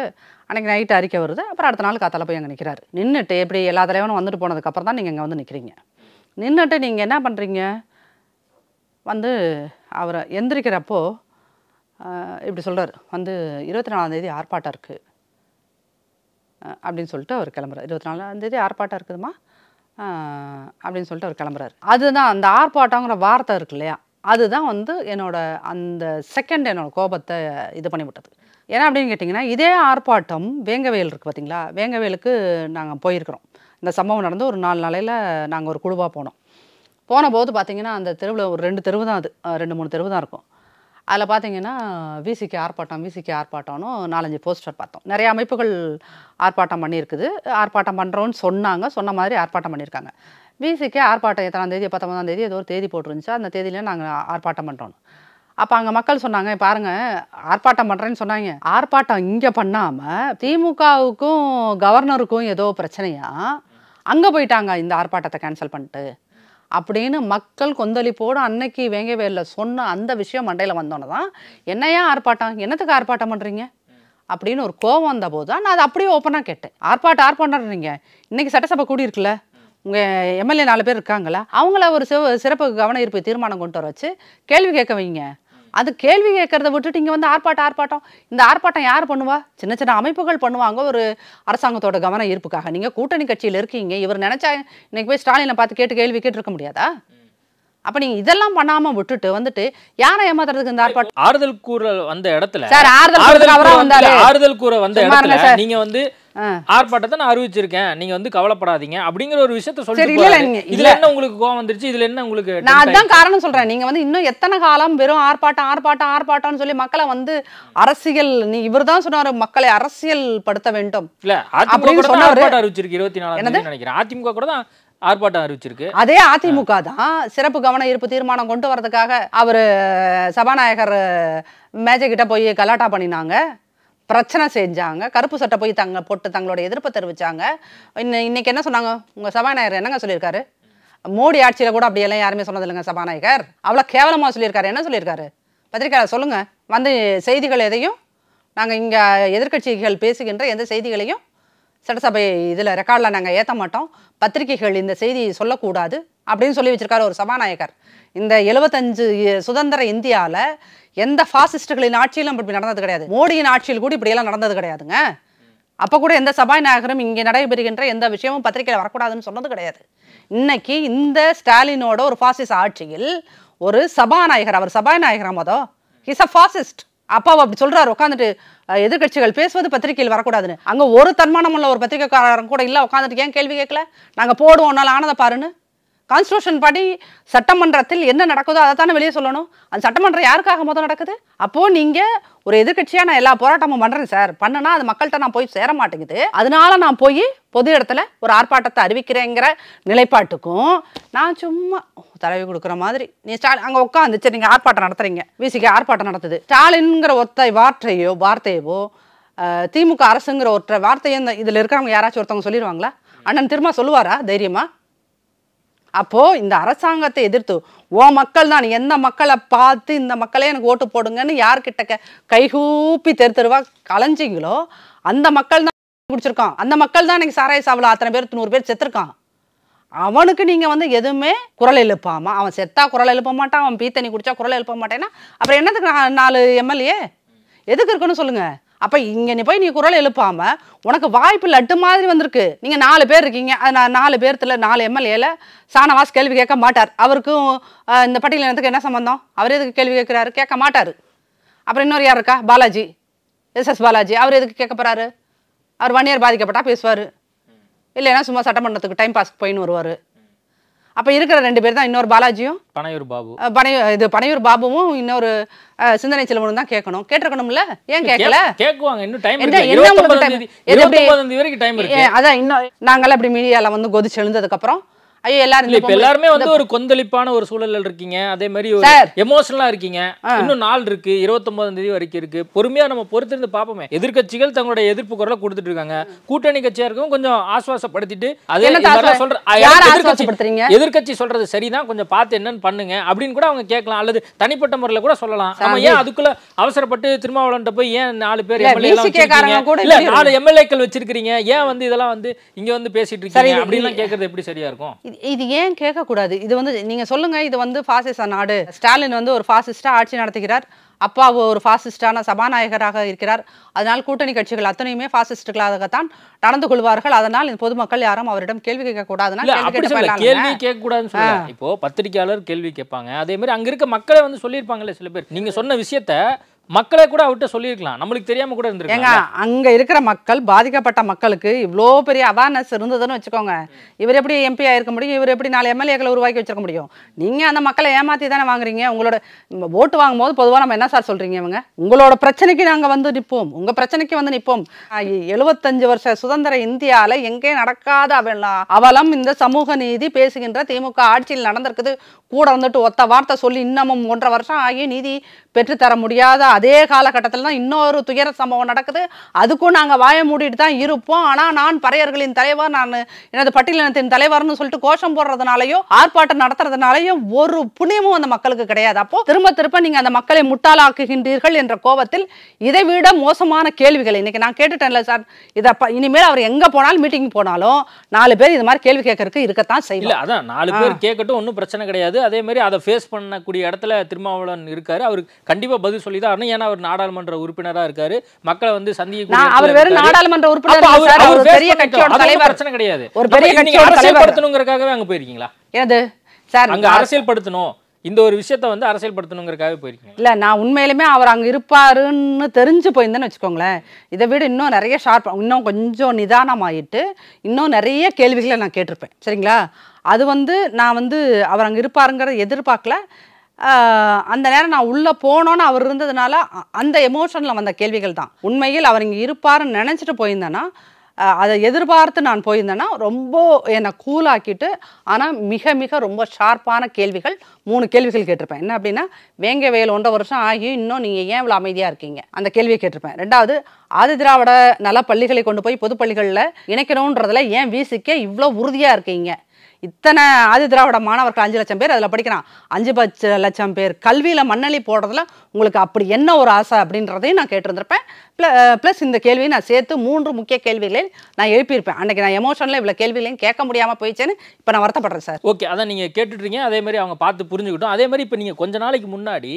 அன்றைக்கி நைட் அறிக்கை வருது அப்புறம் அடுத்த நாள் காத்தால போய் அங்கே நிற்கிறாரு நின்றுட்டு எப்படி எல்லா தலைவனும் வந்துட்டு போனதுக்கப்புறம் தான் நீங்கள் இங்கே வந்து நிற்கிறீங்க நின்றுட்டு நீங்கள் என்ன பண்ணுறீங்க வந்து அவரை எந்திரிக்கிறப்போ இப்படி சொல்கிறார் வந்து இருபத்தி நாலாந்தேதி ஆர்ப்பாட்டம் இருக்குது அப்படின்னு சொல்லிட்டு அவர் கிளம்புறாரு இருபத்தி நாலாந்தேதி ஆர்ப்பாட்டம் இருக்குதுமா அப்படின்னு சொல்லிட்டு அவர் கிளம்புறாரு அதுதான் அந்த ஆர்ப்பாட்டங்கிற வார்த்தை இருக்கு இல்லையா அதுதான் வந்து என்னோட அந்த செகண்ட் என்னோடய கோபத்தை இது பண்ணிவிட்டது ஏன்னா அப்படின்னு கேட்டிங்கன்னா இதே ஆர்ப்பாட்டம் வேங்கவேல் இருக்குது பார்த்தீங்களா வேங்கவேலுக்கு நாங்கள் போயிருக்கிறோம் இந்த சம்பவம் நடந்து ஒரு நாலு நாளையில் நாங்கள் ஒரு குழுவாக போனோம் போனபோது பார்த்திங்கன்னா அந்த தெருவில் ஒரு ரெண்டு தெருவு தான் அது ரெண்டு மூணு தெருவு தான் இருக்கும் அதில் பார்த்தீங்கன்னா விசிக்கு ஆர்ப்பாட்டம் விசிக்கு ஆர்ப்பாட்டம்னு நாலஞ்சு போஸ்டர் பார்த்தோம் நிறைய அமைப்புகள் ஆர்ப்பாட்டம் பண்ணியிருக்குது ஆர்ப்பாட்டம் பண்ணுறோன்னு சொன்னாங்க சொன்ன மாதிரி ஆர்ப்பாட்டம் பண்ணியிருக்காங்க பிசிக்கே ஆர்ப்பாட்டம் எத்தனாம் தேதி பத்தொன்பதாம் தேதி ஏதோ ஒரு தேதி போட்டுருந்துச்சு அந்த தேதியில நாங்கள் ஆர்ப்பாட்டம் பண்ணுறோம் அப்போ அங்கே மக்கள் சொன்னாங்க பாருங்கள் ஆர்ப்பாட்டம் பண்ணுறேன்னு சொன்னாங்க ஆர்ப்பாட்டம் இங்கே பண்ணாமல் திமுகவுக்கும் கவர்னருக்கும் ஏதோ பிரச்சனையா அங்கே போயிட்டாங்க இந்த ஆர்ப்பாட்டத்தை கேன்சல் பண்ணிட்டு அப்படின்னு மக்கள் கொந்தளிப்போடு அன்னைக்கு வேங்கவேலில் சொன்ன அந்த விஷயம் மண்டையில் வந்தோன்னே தான் என்னையா ஆர்ப்பாட்டம் என்னத்துக்கு ஆர்ப்பாட்டம் பண்ணுறீங்க அப்படின்னு ஒரு வந்த போது தான் நான் அதை அப்படியே ஓப்பனாக கேட்டேன் ஆர்ப்பாட்டம் ஆர்ப்பாட்டம் நீங்கள் இன்றைக்கி சட்டசபை கூடியிருக்குல்ல உங்கள் எம்எல்ஏ நாலு பேர் இருக்காங்களா அவங்கள ஒரு சிறப்பு கவன ஈர்ப்பு தீர்மானம் கொண்டு வர வச்சு கேள்வி கேட்க வைங்க அது கேள்வி கேட்கறத விட்டுட்டு இங்கே வந்து ஆர்ப்பாட்டம் ஆர்ப்பாட்டம் இந்த ஆர்ப்பாட்டம் யார் பண்ணுவா சின்ன சின்ன அமைப்புகள் பண்ணுவாங்க ஒரு அரசாங்கத்தோட கவனம் ஈர்ப்புக்காக நீங்கள் கூட்டணி கட்சியில் இருக்கீங்க இவர் நினச்சா இன்னைக்கு போய் ஸ்டாலினை பார்த்து கேட்டு கேள்வி கேட்டுருக்க முடியாதா அப்ப நீங்க இதெல்லாம் பண்ணாம விட்டுட்டு வந்துட்டு யாரை ஏமாத்துறதுக்கு இந்த ஆர்ப்பாட்டம் ஆறுதல் கூற வந்த இடத்துல சார் ஆறுதல் ஆறுதல் கூற வந்த இடத்துல வந்து ஆர்ப்பாட்டத்தை நான் அறிவிச்சிருக்கேன் நீங்க வந்து கவலைப்படாதீங்க அப்படிங்கிற ஒரு விஷயத்த சொல்லிட்டு இதுல என்ன உங்களுக்கு கோவம் வந்துருச்சு இதுல என்ன உங்களுக்கு நான் அதான் காரணம் சொல்றேன் நீங்க வந்து இன்னும் எத்தனை காலம் வெறும் ஆர்ப்பாட்டம் ஆர்ப்பாட்டம் ஆர்ப்பாட்டம்னு சொல்லி மக்களை வந்து அரசியல் நீ இவர் தான் சொன்னாரு மக்களை அரசியல் படுத்த வேண்டும் இல்ல அதிமுக ஆர்ப்பாட்டம் அறிவிச்சிருக்கு இருபத்தி நாலாவது நினைக்கிறேன் அதிமுக கூட தான் ஆர்ப்பாட்டம் அறிவிச்சிருக்கு அதே அதிமுக தான் சிறப்பு கவன ஈர்ப்பு தீர்மானம் கொண்டு வரதுக்காக அவர் சபாநாயகர் மேஜை கிட்ட போய் கலாட்டா பண்ணினாங்க பிரச்சனை செஞ்சாங்க கருப்பு சட்டை போய் தங்க போட்டு தங்களோட எதிர்ப்பை தெரிவித்தாங்க இன்ன இன்னைக்கு என்ன சொன்னாங்க உங்கள் சபாநாயகர் என்னங்க சொல்லியிருக்காரு மோடி ஆட்சியில் கூட அப்படி எல்லாம் யாருமே சொன்னது இல்லைங்க சபாநாயகர் அவ்வளோ கேவலமாக சொல்லியிருக்காரு என்ன சொல்லியிருக்காரு பத்திரிக்கையாளர் சொல்லுங்கள் வந்து செய்திகள் எதையும் நாங்கள் இங்கே எதிர்கட்சிகள் பேசுகின்ற எந்த செய்திகளையும் சட்டசபை இதில் ரெக்கார்டில் நாங்கள் ஏற்ற மாட்டோம் பத்திரிகைகள் இந்த செய்தியை சொல்லக்கூடாது அப்படின்னு சொல்லி வச்சுருக்காரு ஒரு சபாநாயகர் இந்த எழுபத்தஞ்சு சுதந்திர இந்தியாவில் எந்த ஃபாசிஸ்டுகளின் ஆட்சியிலும் இப்படி நடந்தது கிடையாது மோடியின் ஆட்சியில் கூட இப்படியெல்லாம் நடந்தது கிடையாதுங்க அப்போ கூட எந்த சபாநாயகரும் இங்கே நடைபெறுகின்ற எந்த விஷயமும் பத்திரிகையில் வரக்கூடாதுன்னு சொன்னது கிடையாது இன்னைக்கு இந்த ஸ்டாலினோட ஒரு ஃபாசிஸ்ட் ஆட்சியில் ஒரு சபாநாயகர் அவர் சபாநாயகரா மதோ இஸ் அ ஃபாசிஸ்ட் அப்பா அப்படி சொல்றாரு உட்காந்துட்டு எதிர்கட்சிகள் பேசுவது பத்திரிகையில் வரக்கூடாதுன்னு அங்கே ஒரு தன்மானம் உள்ள ஒரு பத்திரிகைக்காரரும் கூட இல்லை உட்காந்துட்டு ஏன் கேள்வி கேட்கல நாங்கள் போடுவோம் ஒன்றால் ஆனதை பாருன்னு கான்ஸ்டியூஷன் படி சட்டமன்றத்தில் என்ன நடக்குதோ அதை தானே வெளியே சொல்லணும் அந்த சட்டமன்றம் யாருக்காக மொதல் நடக்குது அப்போது நீங்கள் ஒரு எதிர்கட்சியாக நான் எல்லா போராட்டமும் பண்ணுறேன் சார் பண்ணனா அது மக்கள்கிட்ட நான் போய் சேர மாட்டேங்குது அதனால நான் போய் பொது இடத்துல ஒரு ஆர்ப்பாட்டத்தை அறிவிக்கிறேங்கிற நிலைப்பாட்டுக்கும் நான் சும்மா தலைவி கொடுக்குற மாதிரி நீ ஸ்டாலின் அங்கே உட்காந்துச்சு நீங்கள் ஆர்ப்பாட்டம் நடத்துறீங்க விசிக்கு ஆர்ப்பாட்டம் நடத்துது ஸ்டாலின்ங்கிற ஒத்த வார்த்தையோ வார்த்தையவோ திமுக அரசுங்கிற ஒற்ற வார்த்தையும் இதில் இருக்கிறவங்க யாராச்சும் ஒருத்தவங்க சொல்லிடுவாங்களா அண்ணன் திரும்ப சொல்லுவாரா தைரியமா அப்போது இந்த அரசாங்கத்தை எதிர்த்து ஓ மக்கள் தான் எந்த மக்களை பார்த்து இந்த மக்களே எனக்கு ஓட்டு போடுங்கன்னு யார்கிட்ட கைகூப்பி தெரு தெருவா கலைஞ்சிங்களோ அந்த மக்கள் தான் குடிச்சிருக்கான் அந்த மக்கள் தான் எனக்கு சாராய சாவில் அத்தனை பேர் நூறு பேர் செத்துருக்கான் அவனுக்கு நீங்கள் வந்து எதுவுமே குரல் எழுப்பாமா அவன் செத்தா குரல் எழுப்ப மாட்டான் அவன் பீத்தனி குடிச்சா குரல் எழுப்ப மாட்டேன்னா அப்புறம் என்னதுக்கு நாலு எம்எல்ஏ எதுக்கு இருக்குன்னு சொல்லுங்கள் அப்போ இங்கே நீ போய் நீ குரல் எழுப்பாமல் உனக்கு வாய்ப்பு லட்டு மாதிரி வந்திருக்கு நீங்கள் நாலு பேர் இருக்கீங்க நான் நாலு பேர்த்தில் நாலு எம்எல்ஏல சானவாஸ் கேள்வி கேட்க மாட்டார் அவருக்கும் இந்த இனத்துக்கு என்ன சம்மந்தம் அவர் எதுக்கு கேள்வி கேட்குறாரு கேட்க மாட்டார் அப்புறம் இன்னொரு யார் இருக்கா பாலாஜி எஸ் எஸ் பாலாஜி அவர் எதுக்கு கேட்க போகிறாரு அவர் ஒன் இயர் பாதிக்கப்பட்டால் பேசுவார் இல்லைன்னா சும்மா சட்டமன்றத்துக்கு டைம் பாஸ்க்கு போயின்னு வருவார் அப்ப இருக்கிற ரெண்டு பேர் தான் இன்னொரு பாலாஜியும் பனையூர் பாபு பனையூர் இது பனையூர் பாபுவும் இன்னொரு சிந்தனை செல்வனும் தான் கேட்கணும் கேட்டிருக்கணும்ல ஏன் கேட்கல கேட்குவாங்க இன்னும் டைம் என்ன டைம் அதான் இன்னும் நாங்கள்லாம் இப்படி மீடியாவில் வந்து கொதிச்சு எழுந்ததுக்கப்புறம் ஐயோ எல்லாரும் இப்ப எல்லாருமே வந்து ஒரு கொந்தளிப்பான ஒரு சூழல்ல இருக்கீங்க அதே மாதிரி ஒரு எமோஷனலா இருக்கீங்க இன்னும் நாள் இருக்கு இருபத்தொன்பதாம் தேதி வரைக்கும் இருக்கு பொறுமையா நம்ம பொறுத்திருந்து பாப்போமே எதிர்கட்சிகள் தங்களுடைய எதிர்ப்பு குரலை கொடுத்துட்டு இருக்காங்க கூட்டணி கட்சியா இருக்கும் கொஞ்சம் ஆசுவாசப்படுத்திட்டு அதே எதிர்கட்சி சொல்றது சரிதான் கொஞ்சம் பார்த்து என்னன்னு பண்ணுங்க அப்படின்னு கூட அவங்க கேட்கலாம் அல்லது தனிப்பட்ட முறையில கூட சொல்லலாம் நம்ம ஏன் அதுக்குள்ள அவசரப்பட்டு திருமாவளவன் போய் ஏன் நாலு பேர் எம்எல்ஏ நாலு எம்எல்ஏக்கள் வச்சிருக்கீங்க ஏன் வந்து இதெல்லாம் வந்து இங்க வந்து பேசிட்டு இருக்கீங்க அப்படின்னு கேட்கறது எப்படி சரியா இருக்கும் இது ஏன் கேட்கக்கூடாது இது வந்து நீங்கள் சொல்லுங்கள் இது வந்து ஃபாசிச நாடு ஸ்டாலின் வந்து ஒரு ஃபாசிஸ்டாக ஆட்சி நடத்துகிறார் அப்பா ஒரு ஃபாசிஸ்டான சபாநாயகராக இருக்கிறார் அதனால் கூட்டணி கட்சிகள் அத்தனையுமே ஃபாசிஸ்டுகளாகத்தான் நடந்து கொள்வார்கள் அதனால் இந்த பொதுமக்கள் யாரும் அவரிடம் கேள்வி கேட்கக்கூடாதுன்னா கேள்வி கேட்கக்கூடாதுன்னு சொல்லுவாங்க இப்போ பத்திரிகையாளர் கேள்வி கேட்பாங்க அதே மாதிரி அங்கே இருக்க மக்களை வந்து சொல்லியிருப்பாங்களே சில பேர் நீங்கள் சொன்ன விஷயத்த மக்களே கூட அவர்கிட்ட சொல்லியிருக்கலாம் நம்மளுக்கு தெரியாம கூட இருந்திருக்காங்க அங்க இருக்கிற மக்கள் பாதிக்கப்பட்ட மக்களுக்கு இவ்வளோ பெரிய அவேர்னஸ் இருந்ததுன்னு வச்சுக்கோங்க இவர் எப்படி எம்பி ஆயிருக்க முடியும் இவர் எப்படி நாலு எம்எல்ஏக்களை உருவாக்கி வச்சிருக்க முடியும் நீங்க அந்த மக்களை ஏமாத்தி தானே வாங்குறீங்க உங்களோட ஓட்டு வாங்கும் போது பொதுவாக நம்ம என்ன சார் சொல்றீங்க இவங்க உங்களோட பிரச்சனைக்கு நாங்க வந்து நிற்போம் உங்க பிரச்சனைக்கு வந்து நிற்போம் எழுபத்தஞ்சு வருஷ சுதந்திர இந்தியால எங்கேயும் நடக்காத அவலம் இந்த சமூக நீதி பேசுகின்ற திமுக ஆட்சியில் நடந்திருக்குது கூட வந்துட்டு ஒத்த வார்த்தை சொல்லி இன்னமும் ஒன்றரை வருஷம் ஆகியும் நீதி பெற்றுத்தர முடியாத அதே காலகட்டத்தில் தான் இன்னொரு துயர சம்பவம் நடக்குது அதுக்கும் நாங்கள் வாயை மூடிட்டு தான் இருப்போம் ஆனால் நான் பறையர்களின் தலைவர் நான் எனது பட்டியலினத்தின் தலைவர்னு சொல்லிட்டு கோஷம் போடுறதுனாலையோ ஆர்ப்பாட்டம் நடத்துறதுனாலையோ ஒரு புண்ணியமும் அந்த மக்களுக்கு கிடையாது அப்போ திரும்ப திரும்ப நீங்கள் அந்த மக்களை முட்டாளாக்குகின்றீர்கள் என்ற கோபத்தில் இதை விட மோசமான கேள்விகள் இன்னைக்கு நான் கேட்டுட்டேன்ல சார் இதை இனிமேல் அவர் எங்கே போனாலும் மீட்டிங் போனாலும் நாலு பேர் இது மாதிரி கேள்வி கேட்கறதுக்கு இருக்கத்தான் செய்யல அதான் நாலு பேர் கேட்கட்டும் ஒன்றும் பிரச்சனை கிடையாது அதே மாதிரி அதை ஃபேஸ் பண்ணக்கூடிய இடத்துல திருமாவளவன் இருக்காரு அவருக்கு கண்டிப்பா பதில் சொல்லி தான் ஏன்னா அவர் நாடாளுமன்ற உறுப்பினராக இருக்காரு மக்களை வந்து சந்திக்க அவர் வெறும் நாடாளுமன்ற உறுப்பினர் ஒரு பெரிய கட்சியோட தலைவர் பிரச்சனை கிடையாது ஒரு பெரிய கட்சியோட போயிருக்கீங்களா என்னது சார் அரசியல்படுத்தணும் இந்த ஒரு விஷயத்த வந்து அரசியல்படுத்தணுங்கிறக்காக போயிருக்கீங்க இல்லை நான் உண்மையிலுமே அவர் அங்கே இருப்பாருன்னு தெரிஞ்சு போயிருந்தேன்னு வச்சுக்கோங்களேன் இதை விட இன்னும் நிறைய ஷார்ப் இன்னும் கொஞ்சம் நிதானமாயிட்டு இன்னும் நிறைய கேள்விகளை நான் கேட்டிருப்பேன் சரிங்களா அது வந்து நான் வந்து அவர் அங்கே இருப்பாருங்கிறத எதிர்பார்க்கல அந்த நேரம் நான் உள்ளே போனோன்னு அவர் இருந்ததுனால அந்த எமோஷனில் வந்த கேள்விகள் தான் உண்மையில் அவர் இங்கே இருப்பாருன்னு நினச்சிட்டு போயிருந்தேன்னா அதை எதிர்பார்த்து நான் போயிருந்தேன்னா ரொம்ப என்னை கூலாக்கிட்டு ஆனால் மிக மிக ரொம்ப ஷார்ப்பான கேள்விகள் மூணு கேள்விகள் கேட்டிருப்பேன் என்ன அப்படின்னா வேங்க வயல் ஒன்றரை வருஷம் ஆகியும் இன்னும் நீங்கள் ஏன் இவ்வளோ அமைதியாக இருக்கீங்க அந்த கேள்வியை கேட்டிருப்பேன் ரெண்டாவது ஆதி திராவிட நல பள்ளிகளை கொண்டு போய் பொதுப்பள்ளிகளில் இணைக்கணுன்றதில் ஏன் வீசிக்க இவ்வளோ உறுதியாக இருக்கீங்க இத்தனை ஆதி திராவிட மாணவர்கள் அஞ்சு லட்சம் பேர் அதில் படிக்கிறான் அஞ்சு பத்து லட்சம் பேர் கல்வியில் மண்ணலி போடுறதுல உங்களுக்கு அப்படி என்ன ஒரு ஆசை அப்படின்றதையும் நான் கேட்டிருந்திருப்பேன் ப்ள ப்ளஸ் இந்த கேள்வியை நான் சேர்த்து மூன்று முக்கிய கேள்விகளை நான் எழுப்பியிருப்பேன் அன்றைக்கி நான் எமோஷனில் இவ்வளோ கேள்விகளையும் கேட்க முடியாமல் போயிடுச்சேன்னு இப்போ நான் வருத்தப்படுறேன் சார் ஓகே அதான் நீங்கள் கேட்டுட்ருக்கீங்க அதே மாதிரி அவங்க பார்த்து புரிஞ்சுக்கிட்டோம் அதே மாதிரி இப்போ நீங்கள் கொஞ்ச நாளைக்கு முன்னாடி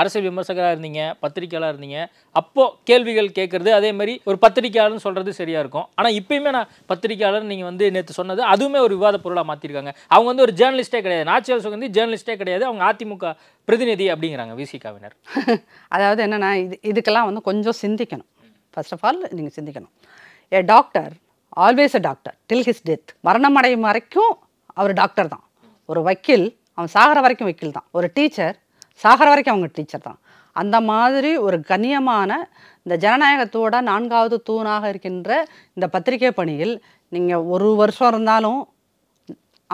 அரசியல் விமர்சகராக இருந்தீங்க பத்திரிக்கையாளாக இருந்தீங்க அப்போது கேள்விகள் கேட்குறது அதே மாதிரி ஒரு பத்திரிக்கையாளர்னு சொல்கிறது சரியாக இருக்கும் ஆனால் இப்போயுமே நான் பத்திரிக்கையாளர் நீங்கள் வந்து நேற்று சொன்னது அதுவுமே ஒரு விவாத பொருளாக மாற்றிருக்காங்க அவங்க வந்து ஒரு ஜேர்னலிஸ்ட்டே கிடையாது நாச்சியல் சுகந்தி ஜேர்னலிஸ்டே கிடையாது அவங்க அதிமுக பிரதிநிதி அப்படிங்கிறாங்க விசிகாவினர் <laughs> அதாவது என்னென்னா இது இதுக்கெல்லாம் வந்து கொஞ்சம் சிந்திக்கணும் ஃபர்ஸ்ட் ஆஃப் ஆல் நீங்கள் சிந்திக்கணும் a doctor always a doctor till his death மரணமடையும் வரைக்கும் அவர் டாக்டர் தான் ஒரு வக்கீல் அவன் சாகிற வரைக்கும் வக்கீல் தான் ஒரு டீச்சர் சாகர வரைக்கும் அவங்க டீச்சர் தான் அந்த மாதிரி ஒரு கண்ணியமான இந்த ஜனநாயகத்தோட நான்காவது தூணாக இருக்கின்ற இந்த பத்திரிகை பணியில் நீங்கள் ஒரு வருஷம் இருந்தாலும்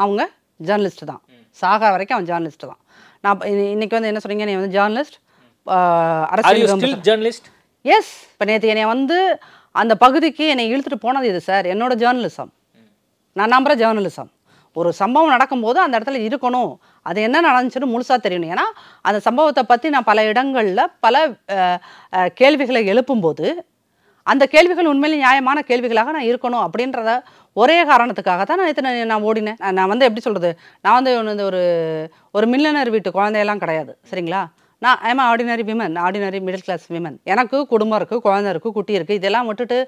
அவங்க ஜேர்னலிஸ்ட் தான் சாகர வரைக்கும் அவன் ஜேர்னலிஸ்ட் தான் நான் இன்னைக்கு வந்து என்ன சொன்னீங்க நீ வந்து ஜேர்னலிஸ்ட் அரசியல் ஜேர்னலிஸ்ட் எஸ் இப்போ நேற்று என்னை வந்து அந்த பகுதிக்கு என்னை இழுத்துட்டு போனது இது சார் என்னோட ஜேர்னலிசம் நான் நம்புகிற ஜேர்னலிசம் ஒரு சம்பவம் நடக்கும்போது அந்த இடத்துல இருக்கணும் அது என்ன நடந்துச்சுன்னு முழுசாக தெரியணும் ஏன்னா அந்த சம்பவத்தை பற்றி நான் பல இடங்களில் பல கேள்விகளை எழுப்பும்போது அந்த கேள்விகள் உண்மையிலே நியாயமான கேள்விகளாக நான் இருக்கணும் அப்படின்றத ஒரே காரணத்துக்காக தான் நான் இத்தனை நான் ஓடினேன் நான் வந்து எப்படி சொல்கிறது நான் வந்து ஒரு ஒரு மில்லனர் வீட்டு குழந்தையெல்லாம் கிடையாது சரிங்களா நான் I'm ordinary women ordinary middle class women எனக்கு குடும்பம் இருக்குது குழந்த இருக்குது குட்டி இருக்குது இதெல்லாம் விட்டுட்டு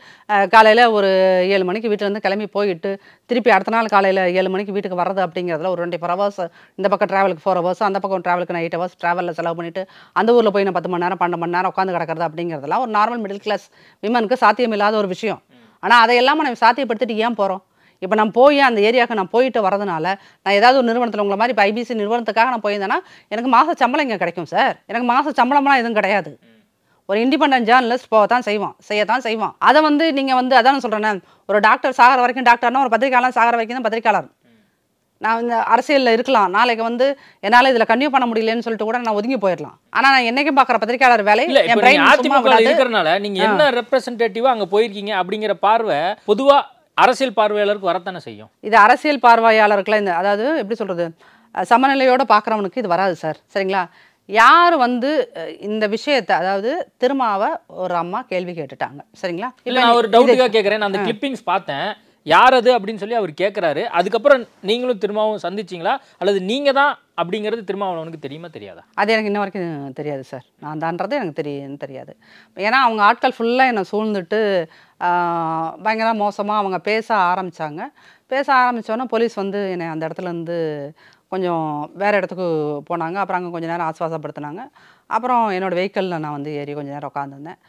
காலையில் ஒரு ஏழு மணிக்கு வீட்டிலேருந்து கிளம்பி போயிட்டு திருப்பி அடுத்த நாள் காலையில் ஏழு மணிக்கு வீட்டுக்கு வர்றது அப்படிங்கிறதுல ஒரு ரெண்டு ஃபோர் ஹவர்ஸ் இந்த பக்கம் ட்ராவலுக்கு ஃபோர் ஹவர்ஸ் அந்த பக்கம் ட்ராவலுக்கு எயிட் ஹவர்ஸ் ட்ராவலில் செலவு பண்ணிவிட்டு அந்த ஊரில் போய் நான் பத்து மணி நேரம் பன்னெண்டு மணி நேரம் உட்காந்து கிடக்கிறது அப்படிங்கிறதுலாம் ஒரு நார்மல் மிடில் கிளாஸ் விமனுக்கு சாத்தியமில்லாத ஒரு விஷயம் ஆனால் அதையெல்லாம் நம்ம சாத்தியப்படுத்திட்டு ஏன் போகிறோம் இப்போ நான் போய் அந்த ஏரியாவுக்கு நான் போயிட்டு வரதுனால நான் ஏதாவது ஒரு நிறுவனத்தில் உங்களை மாதிரி இப்போ ஐபிசி நிறுவனத்துக்காக நான் போயிருந்தேன்னா எனக்கு மாத சம்பளம் இங்கே கிடைக்கும் சார் எனக்கு மாத சம்பளம்லாம் எதுவும் கிடையாது ஒரு இண்டிபெண்ட் ஜேர்னலிஸ்ட் போக தான் செய்வான் செய்யத்தான் செய்வான் அதை வந்து நீங்கள் வந்து அதான் சொல்கிறேன்னா ஒரு டாக்டர் சாகர வரைக்கும் டாக்டர்னா ஒரு பத்திரிக்காளர் சாகர வரைக்கும் தான் பத்திரிகையாளர் நான் இந்த அரசியலில் இருக்கலாம் நாளைக்கு வந்து என்னால் இதில் கன்யூ பண்ண முடியலன்னு சொல்லிட்டு கூட நான் ஒதுங்கி போயிடலாம் ஆனால் நான் என்னைக்கும் பார்க்குற பத்திரிகையாளர் வேலை இருக்கிறனால நீங்கள் என்ன ரெப்ரசன்டேட்டிவாக அங்கே போயிருக்கீங்க அப்படிங்கிற பார்வை பொதுவாக அரசியல் பார்வையாளருக்கு வரத்தானே செய்யும் இது அரசியல் பார்வையாளருக்குலாம் இந்த அதாவது எப்படி சொல்கிறது சமநிலையோடு பார்க்குறவனுக்கு இது வராது சார் சரிங்களா யார் வந்து இந்த விஷயத்தை அதாவது திருமாவை ஒரு அம்மா கேள்வி கேட்டுட்டாங்க சரிங்களா இல்லை நான் ஒரு டவுட்டுக்காக கேட்குறேன் நான் அந்த கிளிப்பிங்ஸ் பார்த்தேன் யார் அது அப்படின்னு சொல்லி அவர் கேட்குறாரு அதுக்கப்புறம் நீங்களும் திரும்பவும் சந்திச்சிங்களா அல்லது நீங்கள் தான் அப்படிங்கிறது திரும்ப அவனுக்கு தெரியுமா தெரியாதா அது எனக்கு இன்ன வரைக்கும் தெரியாது சார் நான் தான்றது எனக்கு தெரியும் தெரியாது ஏன்னா அவங்க ஆட்கள் ஃபுல்லாக என்னை சூழ்ந்துட்டு பயங்கர மோசமாக அவங்க பேச ஆரம்பித்தாங்க பேச ஆரம்பித்தோன்னே போலீஸ் வந்து என்னை அந்த இடத்துலேருந்து கொஞ்சம் வேறு இடத்துக்கு போனாங்க அப்புறம் அங்கே கொஞ்சம் நேரம் ஆசுவாசப்படுத்தினாங்க அப்புறம் என்னோடய வெஹிக்கிளில் நான் வந்து ஏறி கொஞ்சம் நேரம் உட்காந்துருந்தேன்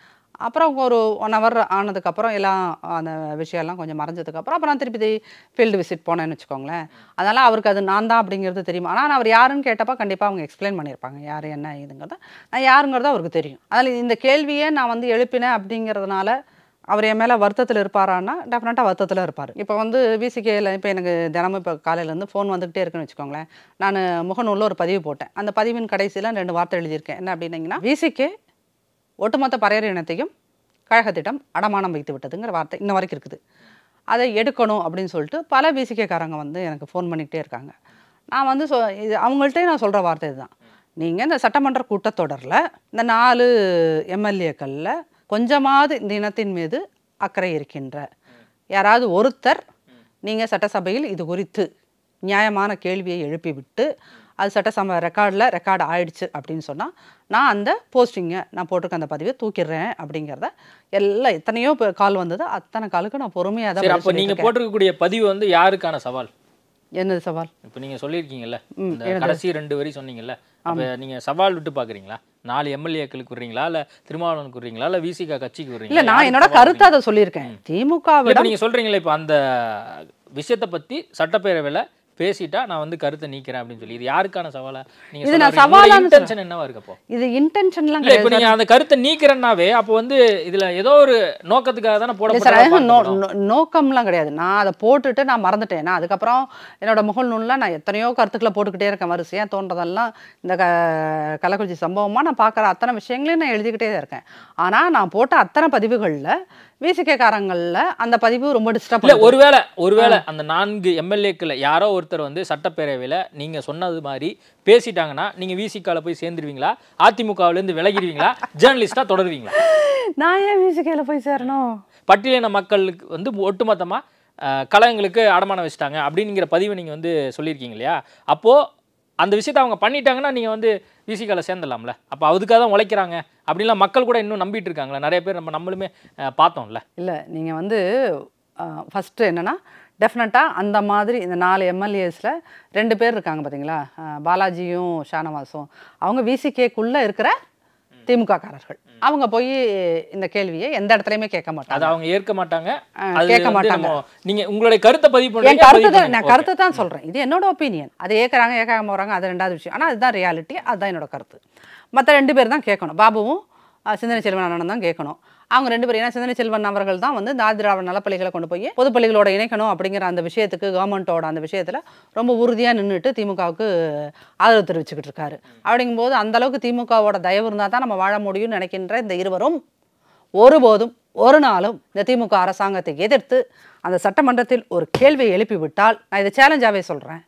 அப்புறம் ஒரு ஒன் ஹவர் ஆனதுக்கப்புறம் எல்லாம் அந்த விஷயம்லாம் கொஞ்சம் மறைஞ்சதுக்கப்புறம் அப்புறம் திருப்பி ஃபீல்டு விசிட் போனேன்னு வச்சுக்கோங்களேன் அதனால் அவருக்கு அது நான் தான் அப்படிங்கிறது தெரியும் ஆனால் அவர் யாருன்னு கேட்டப்போ கண்டிப்பாக அவங்க எக்ஸ்பிளைன் பண்ணியிருப்பாங்க யார் என்ன இதுங்கிறத நான் யாருங்கிறது அவருக்கு தெரியும் அதில் இந்த கேள்வியே நான் வந்து எழுப்பினேன் அப்படிங்கிறதுனால அவர் என் மேலே வருத்தத்தில் இருப்பாரான்னா டெஃபினட்டாக வருத்தத்தில் இருப்பார் இப்போ வந்து விசிகேயில் இப்போ எனக்கு தினமும் இப்போ காலையிலேருந்து ஃபோன் வந்துகிட்டே இருக்குன்னு வச்சுக்கோங்களேன் நான் முகநூலில் ஒரு பதிவு போட்டேன் அந்த பதிவின் கடைசியில் ரெண்டு வார்த்தை எழுதியிருக்கேன் என்ன அப்படின்னிங்கன்னா விசிகே ஒட்டுமொத்த பறையர் இனத்தையும் கழகத்திடம் அடமானம் வைத்து விட்டதுங்கிற வார்த்தை இன்ன வரைக்கும் இருக்குது அதை எடுக்கணும் அப்படின்னு சொல்லிட்டு பல விசிகேக்காரங்க வந்து எனக்கு ஃபோன் பண்ணிக்கிட்டே இருக்காங்க நான் வந்து சொ இது அவங்கள்ட்டே நான் சொல்கிற வார்த்தை இதுதான் நீங்கள் இந்த சட்டமன்ற கூட்டத்தொடரில் இந்த நாலு எம்எல்ஏக்களில் கொஞ்சமாவது இந்த இனத்தின் மீது அக்கறை இருக்கின்ற யாராவது ஒருத்தர் நீங்கள் சட்டசபையில் இது குறித்து நியாயமான கேள்வியை எழுப்பிவிட்டு அது சட்டசபை ரெக்கார்டில் ரெக்கார்டு ஆயிடுச்சு அப்படின்னு சொன்னால் நான் அந்த போஸ்டிங்கை நான் போட்டிருக்க அந்த பதிவை தூக்கிடுறேன் அப்படிங்கிறத எல்லாம் எத்தனையோ கால் வந்தது அத்தனை காலுக்கு நான் பொறுமையாக தான் நீங்கள் போட்டிருக்கக்கூடிய பதிவு வந்து யாருக்கான சவால் என்னது சவால் இப்போ நீங்கள் சொல்லியிருக்கீங்கல்ல கடைசி ரெண்டு வரி சொன்னீங்கல்ல அப்போ நீங்கள் சவால் விட்டு பார்க்குறீங்களா நாலு எம்எல்ஏக்களுக்கு வர்றீங்களா இல்ல திருமாவளவனுக்கு வர்றீங்களா இல்ல விசிகா கட்சிக்கு வர்றீங்களா இல்ல நான் என்னோட கருத்தை அதை சொல்லியிருக்கேன் திமுக நீங்க சொல்றீங்களா இப்ப அந்த விஷயத்தை பத்தி சட்டப்பேரவையில பேசிட்டா நான் வந்து கருத்தை நீக்கிறேன் அப்படின்னு சொல்லி இது யாருக்கான சவாலா நீங்க இது நான் சவாலா இன்டென்ஷன் என்னவா இருக்கப்போ இது இன்டென்ஷன்லாம் எல்லாம் நீங்க அந்த கருத்தை நீக்கிறேன்னாவே அப்போ வந்து இதுல ஏதோ ஒரு நோக்கத்துக்காக தானே போட எல்லாம் கிடையாது நான் அதை போட்டுட்டு நான் மறந்துட்டேன் அதுக்கப்புறம் என்னோட முகல் நூல்ல நான் எத்தனையோ கருத்துக்களை போட்டுக்கிட்டே இருக்கேன் வரிசையாக தோன்றதெல்லாம் இந்த கள்ளக்குறிச்சி சம்பவமா நான் பாக்குற அத்தனை விஷயங்களையும் நான் எழுதிக்கிட்டே தான் இருக்கேன் ஆனா நான் போட்ட அத்தனை பதிவுகள்ல விசிகேக்காரங்களில் அந்த பதிவு ரொம்ப டிஸ்டர்ப் இல்லை ஒருவேளை ஒருவேளை அந்த நான்கு எம்எல்ஏக்கில் யாரோ ஒருத்தர் வந்து சட்டப்பேரவையில் நீங்கள் சொன்னது மாதிரி பேசிட்டாங்கன்னா நீங்கள் விசிகால போய் சேர்ந்துருவீங்களா அதிமுகவிலேருந்து விலகிடுவீங்களா ஜேர்னலிஸ்டாக தொடருவீங்களா நான் ஏன் விசிகேல போய் சேரணும் பட்டியலின மக்களுக்கு வந்து ஒட்டுமொத்தமாக கலகங்களுக்கு அடமானம் வச்சுட்டாங்க அப்படிங்கிற பதிவை நீங்கள் வந்து சொல்லியிருக்கீங்க இல்லையா அப்போது அந்த விஷயத்தை அவங்க பண்ணிட்டாங்கன்னா நீங்கள் வந்து விசிகால சேர்ந்துடலாம்ல அப்போ அதுக்காக தான் உழைக்கிறாங்க அப்படின்லாம் மக்கள் கூட இன்னும் நம்பிட்டு இருக்காங்களே நிறைய பேர் நம்ம நம்மளுமே பார்த்தோம்ல இல்லை நீங்கள் வந்து ஃபஸ்ட்டு என்னென்னா டெஃபினட்டாக அந்த மாதிரி இந்த நாலு எம்எல்ஏஸில் ரெண்டு பேர் இருக்காங்க பார்த்தீங்களா பாலாஜியும் ஷானவாஸும் அவங்க விசிகேக்குள்ளே இருக்கிற திமுக காரர்கள் அவங்க போய் இந்த கேள்வியை எந்த இடத்துலயுமே கேட்க மாட்டாங்க அவங்க ஏற்க மாட்டாங்க கேட்க மாட்டாங்க நீங்க உங்களுடைய கருத்தை பதிவு பண்ணுங்க கருத்து நான் கருத்தை தான் சொல்றேன் இது என்னோட ஒப்பீனியன் அதை ஏற்கிறாங்க ஏற்காம போறாங்க அது ரெண்டாவது விஷயம் ஆனா அதுதான் ரியாலிட்டி அதுதான் என்னோட கருத்து மற்ற ரெண்டு பேர் தான் கேட்கணும் பாபுவும் சிந்தனை செல்வன் அண்ணனும் தான் கேட்கணும் அவங்க ரெண்டு பேரும் ஏன்னா சிந்தனை செல்வன் அவர்கள் தான் வந்து தாதிராவிட நலப்பள்ளிகளை கொண்டு போய் பொதுப்பள்ளிகளோட இணைக்கணும் அப்படிங்கிற அந்த விஷயத்துக்கு கவர்மெண்ட்டோட அந்த விஷயத்தில் ரொம்ப உறுதியாக நின்றுட்டு திமுகவுக்கு ஆதரவு தெரிவிச்சுக்கிட்டு இருக்காரு அப்படிங்கும்போது அந்தளவுக்கு திமுகவோட தயவு இருந்தால் தான் நம்ம வாழ முடியும்னு நினைக்கின்ற இந்த இருவரும் ஒருபோதும் ஒரு நாளும் இந்த திமுக அரசாங்கத்தை எதிர்த்து அந்த சட்டமன்றத்தில் ஒரு கேள்வியை எழுப்பிவிட்டால் நான் இதை சேலஞ்சாகவே சொல்கிறேன்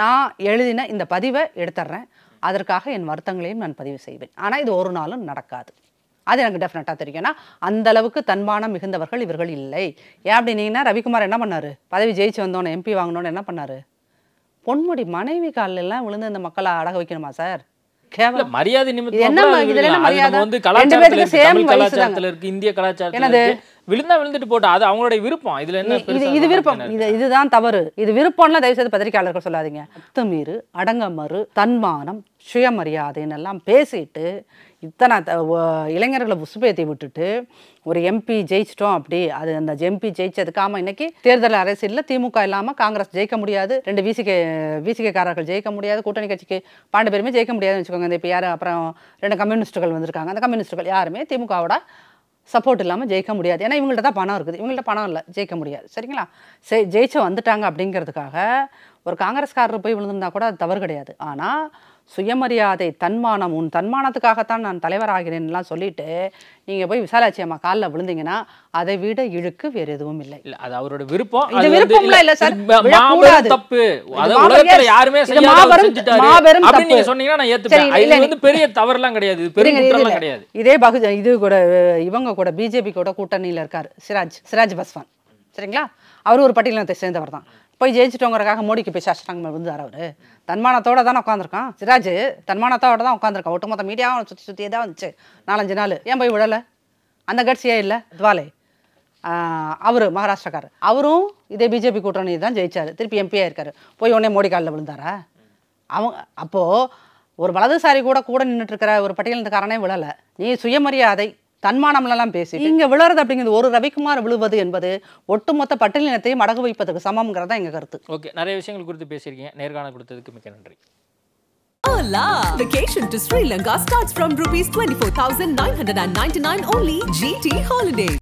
நான் எழுதின இந்த பதிவை எடுத்துட்றேன் அதற்காக என் வருத்தங்களையும் நான் பதிவு செய்வேன் ஆனால் இது ஒரு நாளும் நடக்காது அது எனக்கு டெஃபினட்டாக தெரியும் ஏன்னா அந்த அளவுக்கு தன்மானம் மிகுந்தவர்கள் இவர்கள் இல்லை ஏன் அப்படின்னீங்கன்னா ரவிக்குமார் என்ன பண்ணார் பதவி ஜெயிச்சு வந்தோன்னு எம்பி வாங்கினோன்னு என்ன பண்ணார் பொன்முடி மனைவி காலிலெல்லாம் விழுந்து இந்த மக்களை அடக வைக்கணுமா சார் மரியாதை இந்திய விழுந்துட்டு போட்டா அது விருப்பம் இதுல இது விருப்பம் இது இதுதான் தவறு இது தயவு செய்து பத்திரிகையாளர்கள் சொல்லாதீங்க அத்துமீறு அடங்கமறு தன்மானம் சுயமரியாதைன்னு எல்லாம் பேசிட்டு இத்தனை இளைஞர்களை உசுப்பேத்தி விட்டுட்டு ஒரு எம்பி ஜெயிச்சிட்டோம் அப்படி அது அந்த எம்பி ஜெயிச்சதுக்கு ஆமாம் இன்னைக்கு தேர்தல் அரசியலில் திமுக இல்லாமல் காங்கிரஸ் ஜெயிக்க முடியாது ரெண்டு விசிகே வீசிகைக்காரர்கள் ஜெயிக்க முடியாது கூட்டணி கட்சிக்கு பாண்டு பேருமே ஜெயிக்க முடியாதுன்னு வச்சுக்கோங்க இந்த இப்போ யார் அப்புறம் ரெண்டு கம்யூனிஸ்ட்டுகள் வந்திருக்காங்க அந்த கம்யூனிஸ்ட்டுகள் யாருமே திமுகவோட சப்போர்ட் இல்லாமல் ஜெயிக்க முடியாது ஏன்னா இவங்கள்ட்ட தான் பணம் இருக்குது இவங்கள்ட்ட பணம் இல்லை ஜெயிக்க முடியாது சரிங்களா சே ஜெயிச்ச வந்துட்டாங்க அப்படிங்கிறதுக்காக ஒரு காங்கிரஸ்காரர் போய் விழுந்திருந்தா கூட அது தவறு கிடையாது ஆனால் சுயமரியாதை தன்மானம் உன் தன்மானத்துக்காகத்தான் நான் தலைவராகிறேன்லாம் சொல்லிட்டு நீங்கள் போய் விசாலாட்சி அம்மா காலில் விழுந்தீங்கன்னா அதை விட இழுக்கு வேறு எதுவும் இல்லை இல்லை அது அவரோட விருப்பம் இது விருப்பம்ல இல்லை சார் தப்பு யாருமே சொன்னீங்கன்னா வந்து பெரிய தவறுலாம் கிடையாது பெரிய கிடையாது இதே பகு இது கூட இவங்க கூட பிஜேபி கூட கூட்டணியில் இருக்கார் சிராஜ் சிராஜ் பஸ்வான் சரிங்களா அவர் ஒரு பட்டியலினத்தை சேர்ந்தவர் தான் போய் ஜெயிச்சிட்டோங்கிறக்காக மோடிக்கு போய் சாஸ்திராங்க விழுந்தார் அவர் தன்மானத்தோடு தானே உட்காந்துருக்கான் சிராஜ் தன்மானத்தோட தான் உட்காந்துருக்கான் ஒட்டுமொத்த மீடியாவும் சுற்றி சுற்றியே தான் வந்துச்சு நாலஞ்சு நாள் ஏன் போய் விடலை அந்த கட்சியே இல்லை துவாலை அவர் மகாராஷ்டிரக்காரர் அவரும் இதே பிஜேபி கூட்டணி தான் ஜெயிச்சார் திருப்பி எம்பியாக இருக்கார் போய் உடனே மோடி காலில் விழுந்தாரா அவங்க அப்போது ஒரு வலதுசாரி கூட கூட நின்றுட்டுருக்கிற ஒரு பட்டியலினத்துக்காரனே விழலை நீ சுயமரியாதை தன்மானம்லாம் பேசி இங்கே விழுறது அப்படிங்கிறது ஒரு ரவிக்குமார் விழுவது என்பது ஒட்டுமொத்த பட்டியலினத்தையும் மடகு வைப்பதற்கு தான் எங்கள் கருத்து ஓகே நிறைய விஷயங்கள் குறித்து பேசியிருக்கீங்க நேர்காணல் கொடுத்ததுக்கு மிக்க நன்றி Ola! Vacation to Sri Lanka starts from rupees 24,999 only GT Holiday.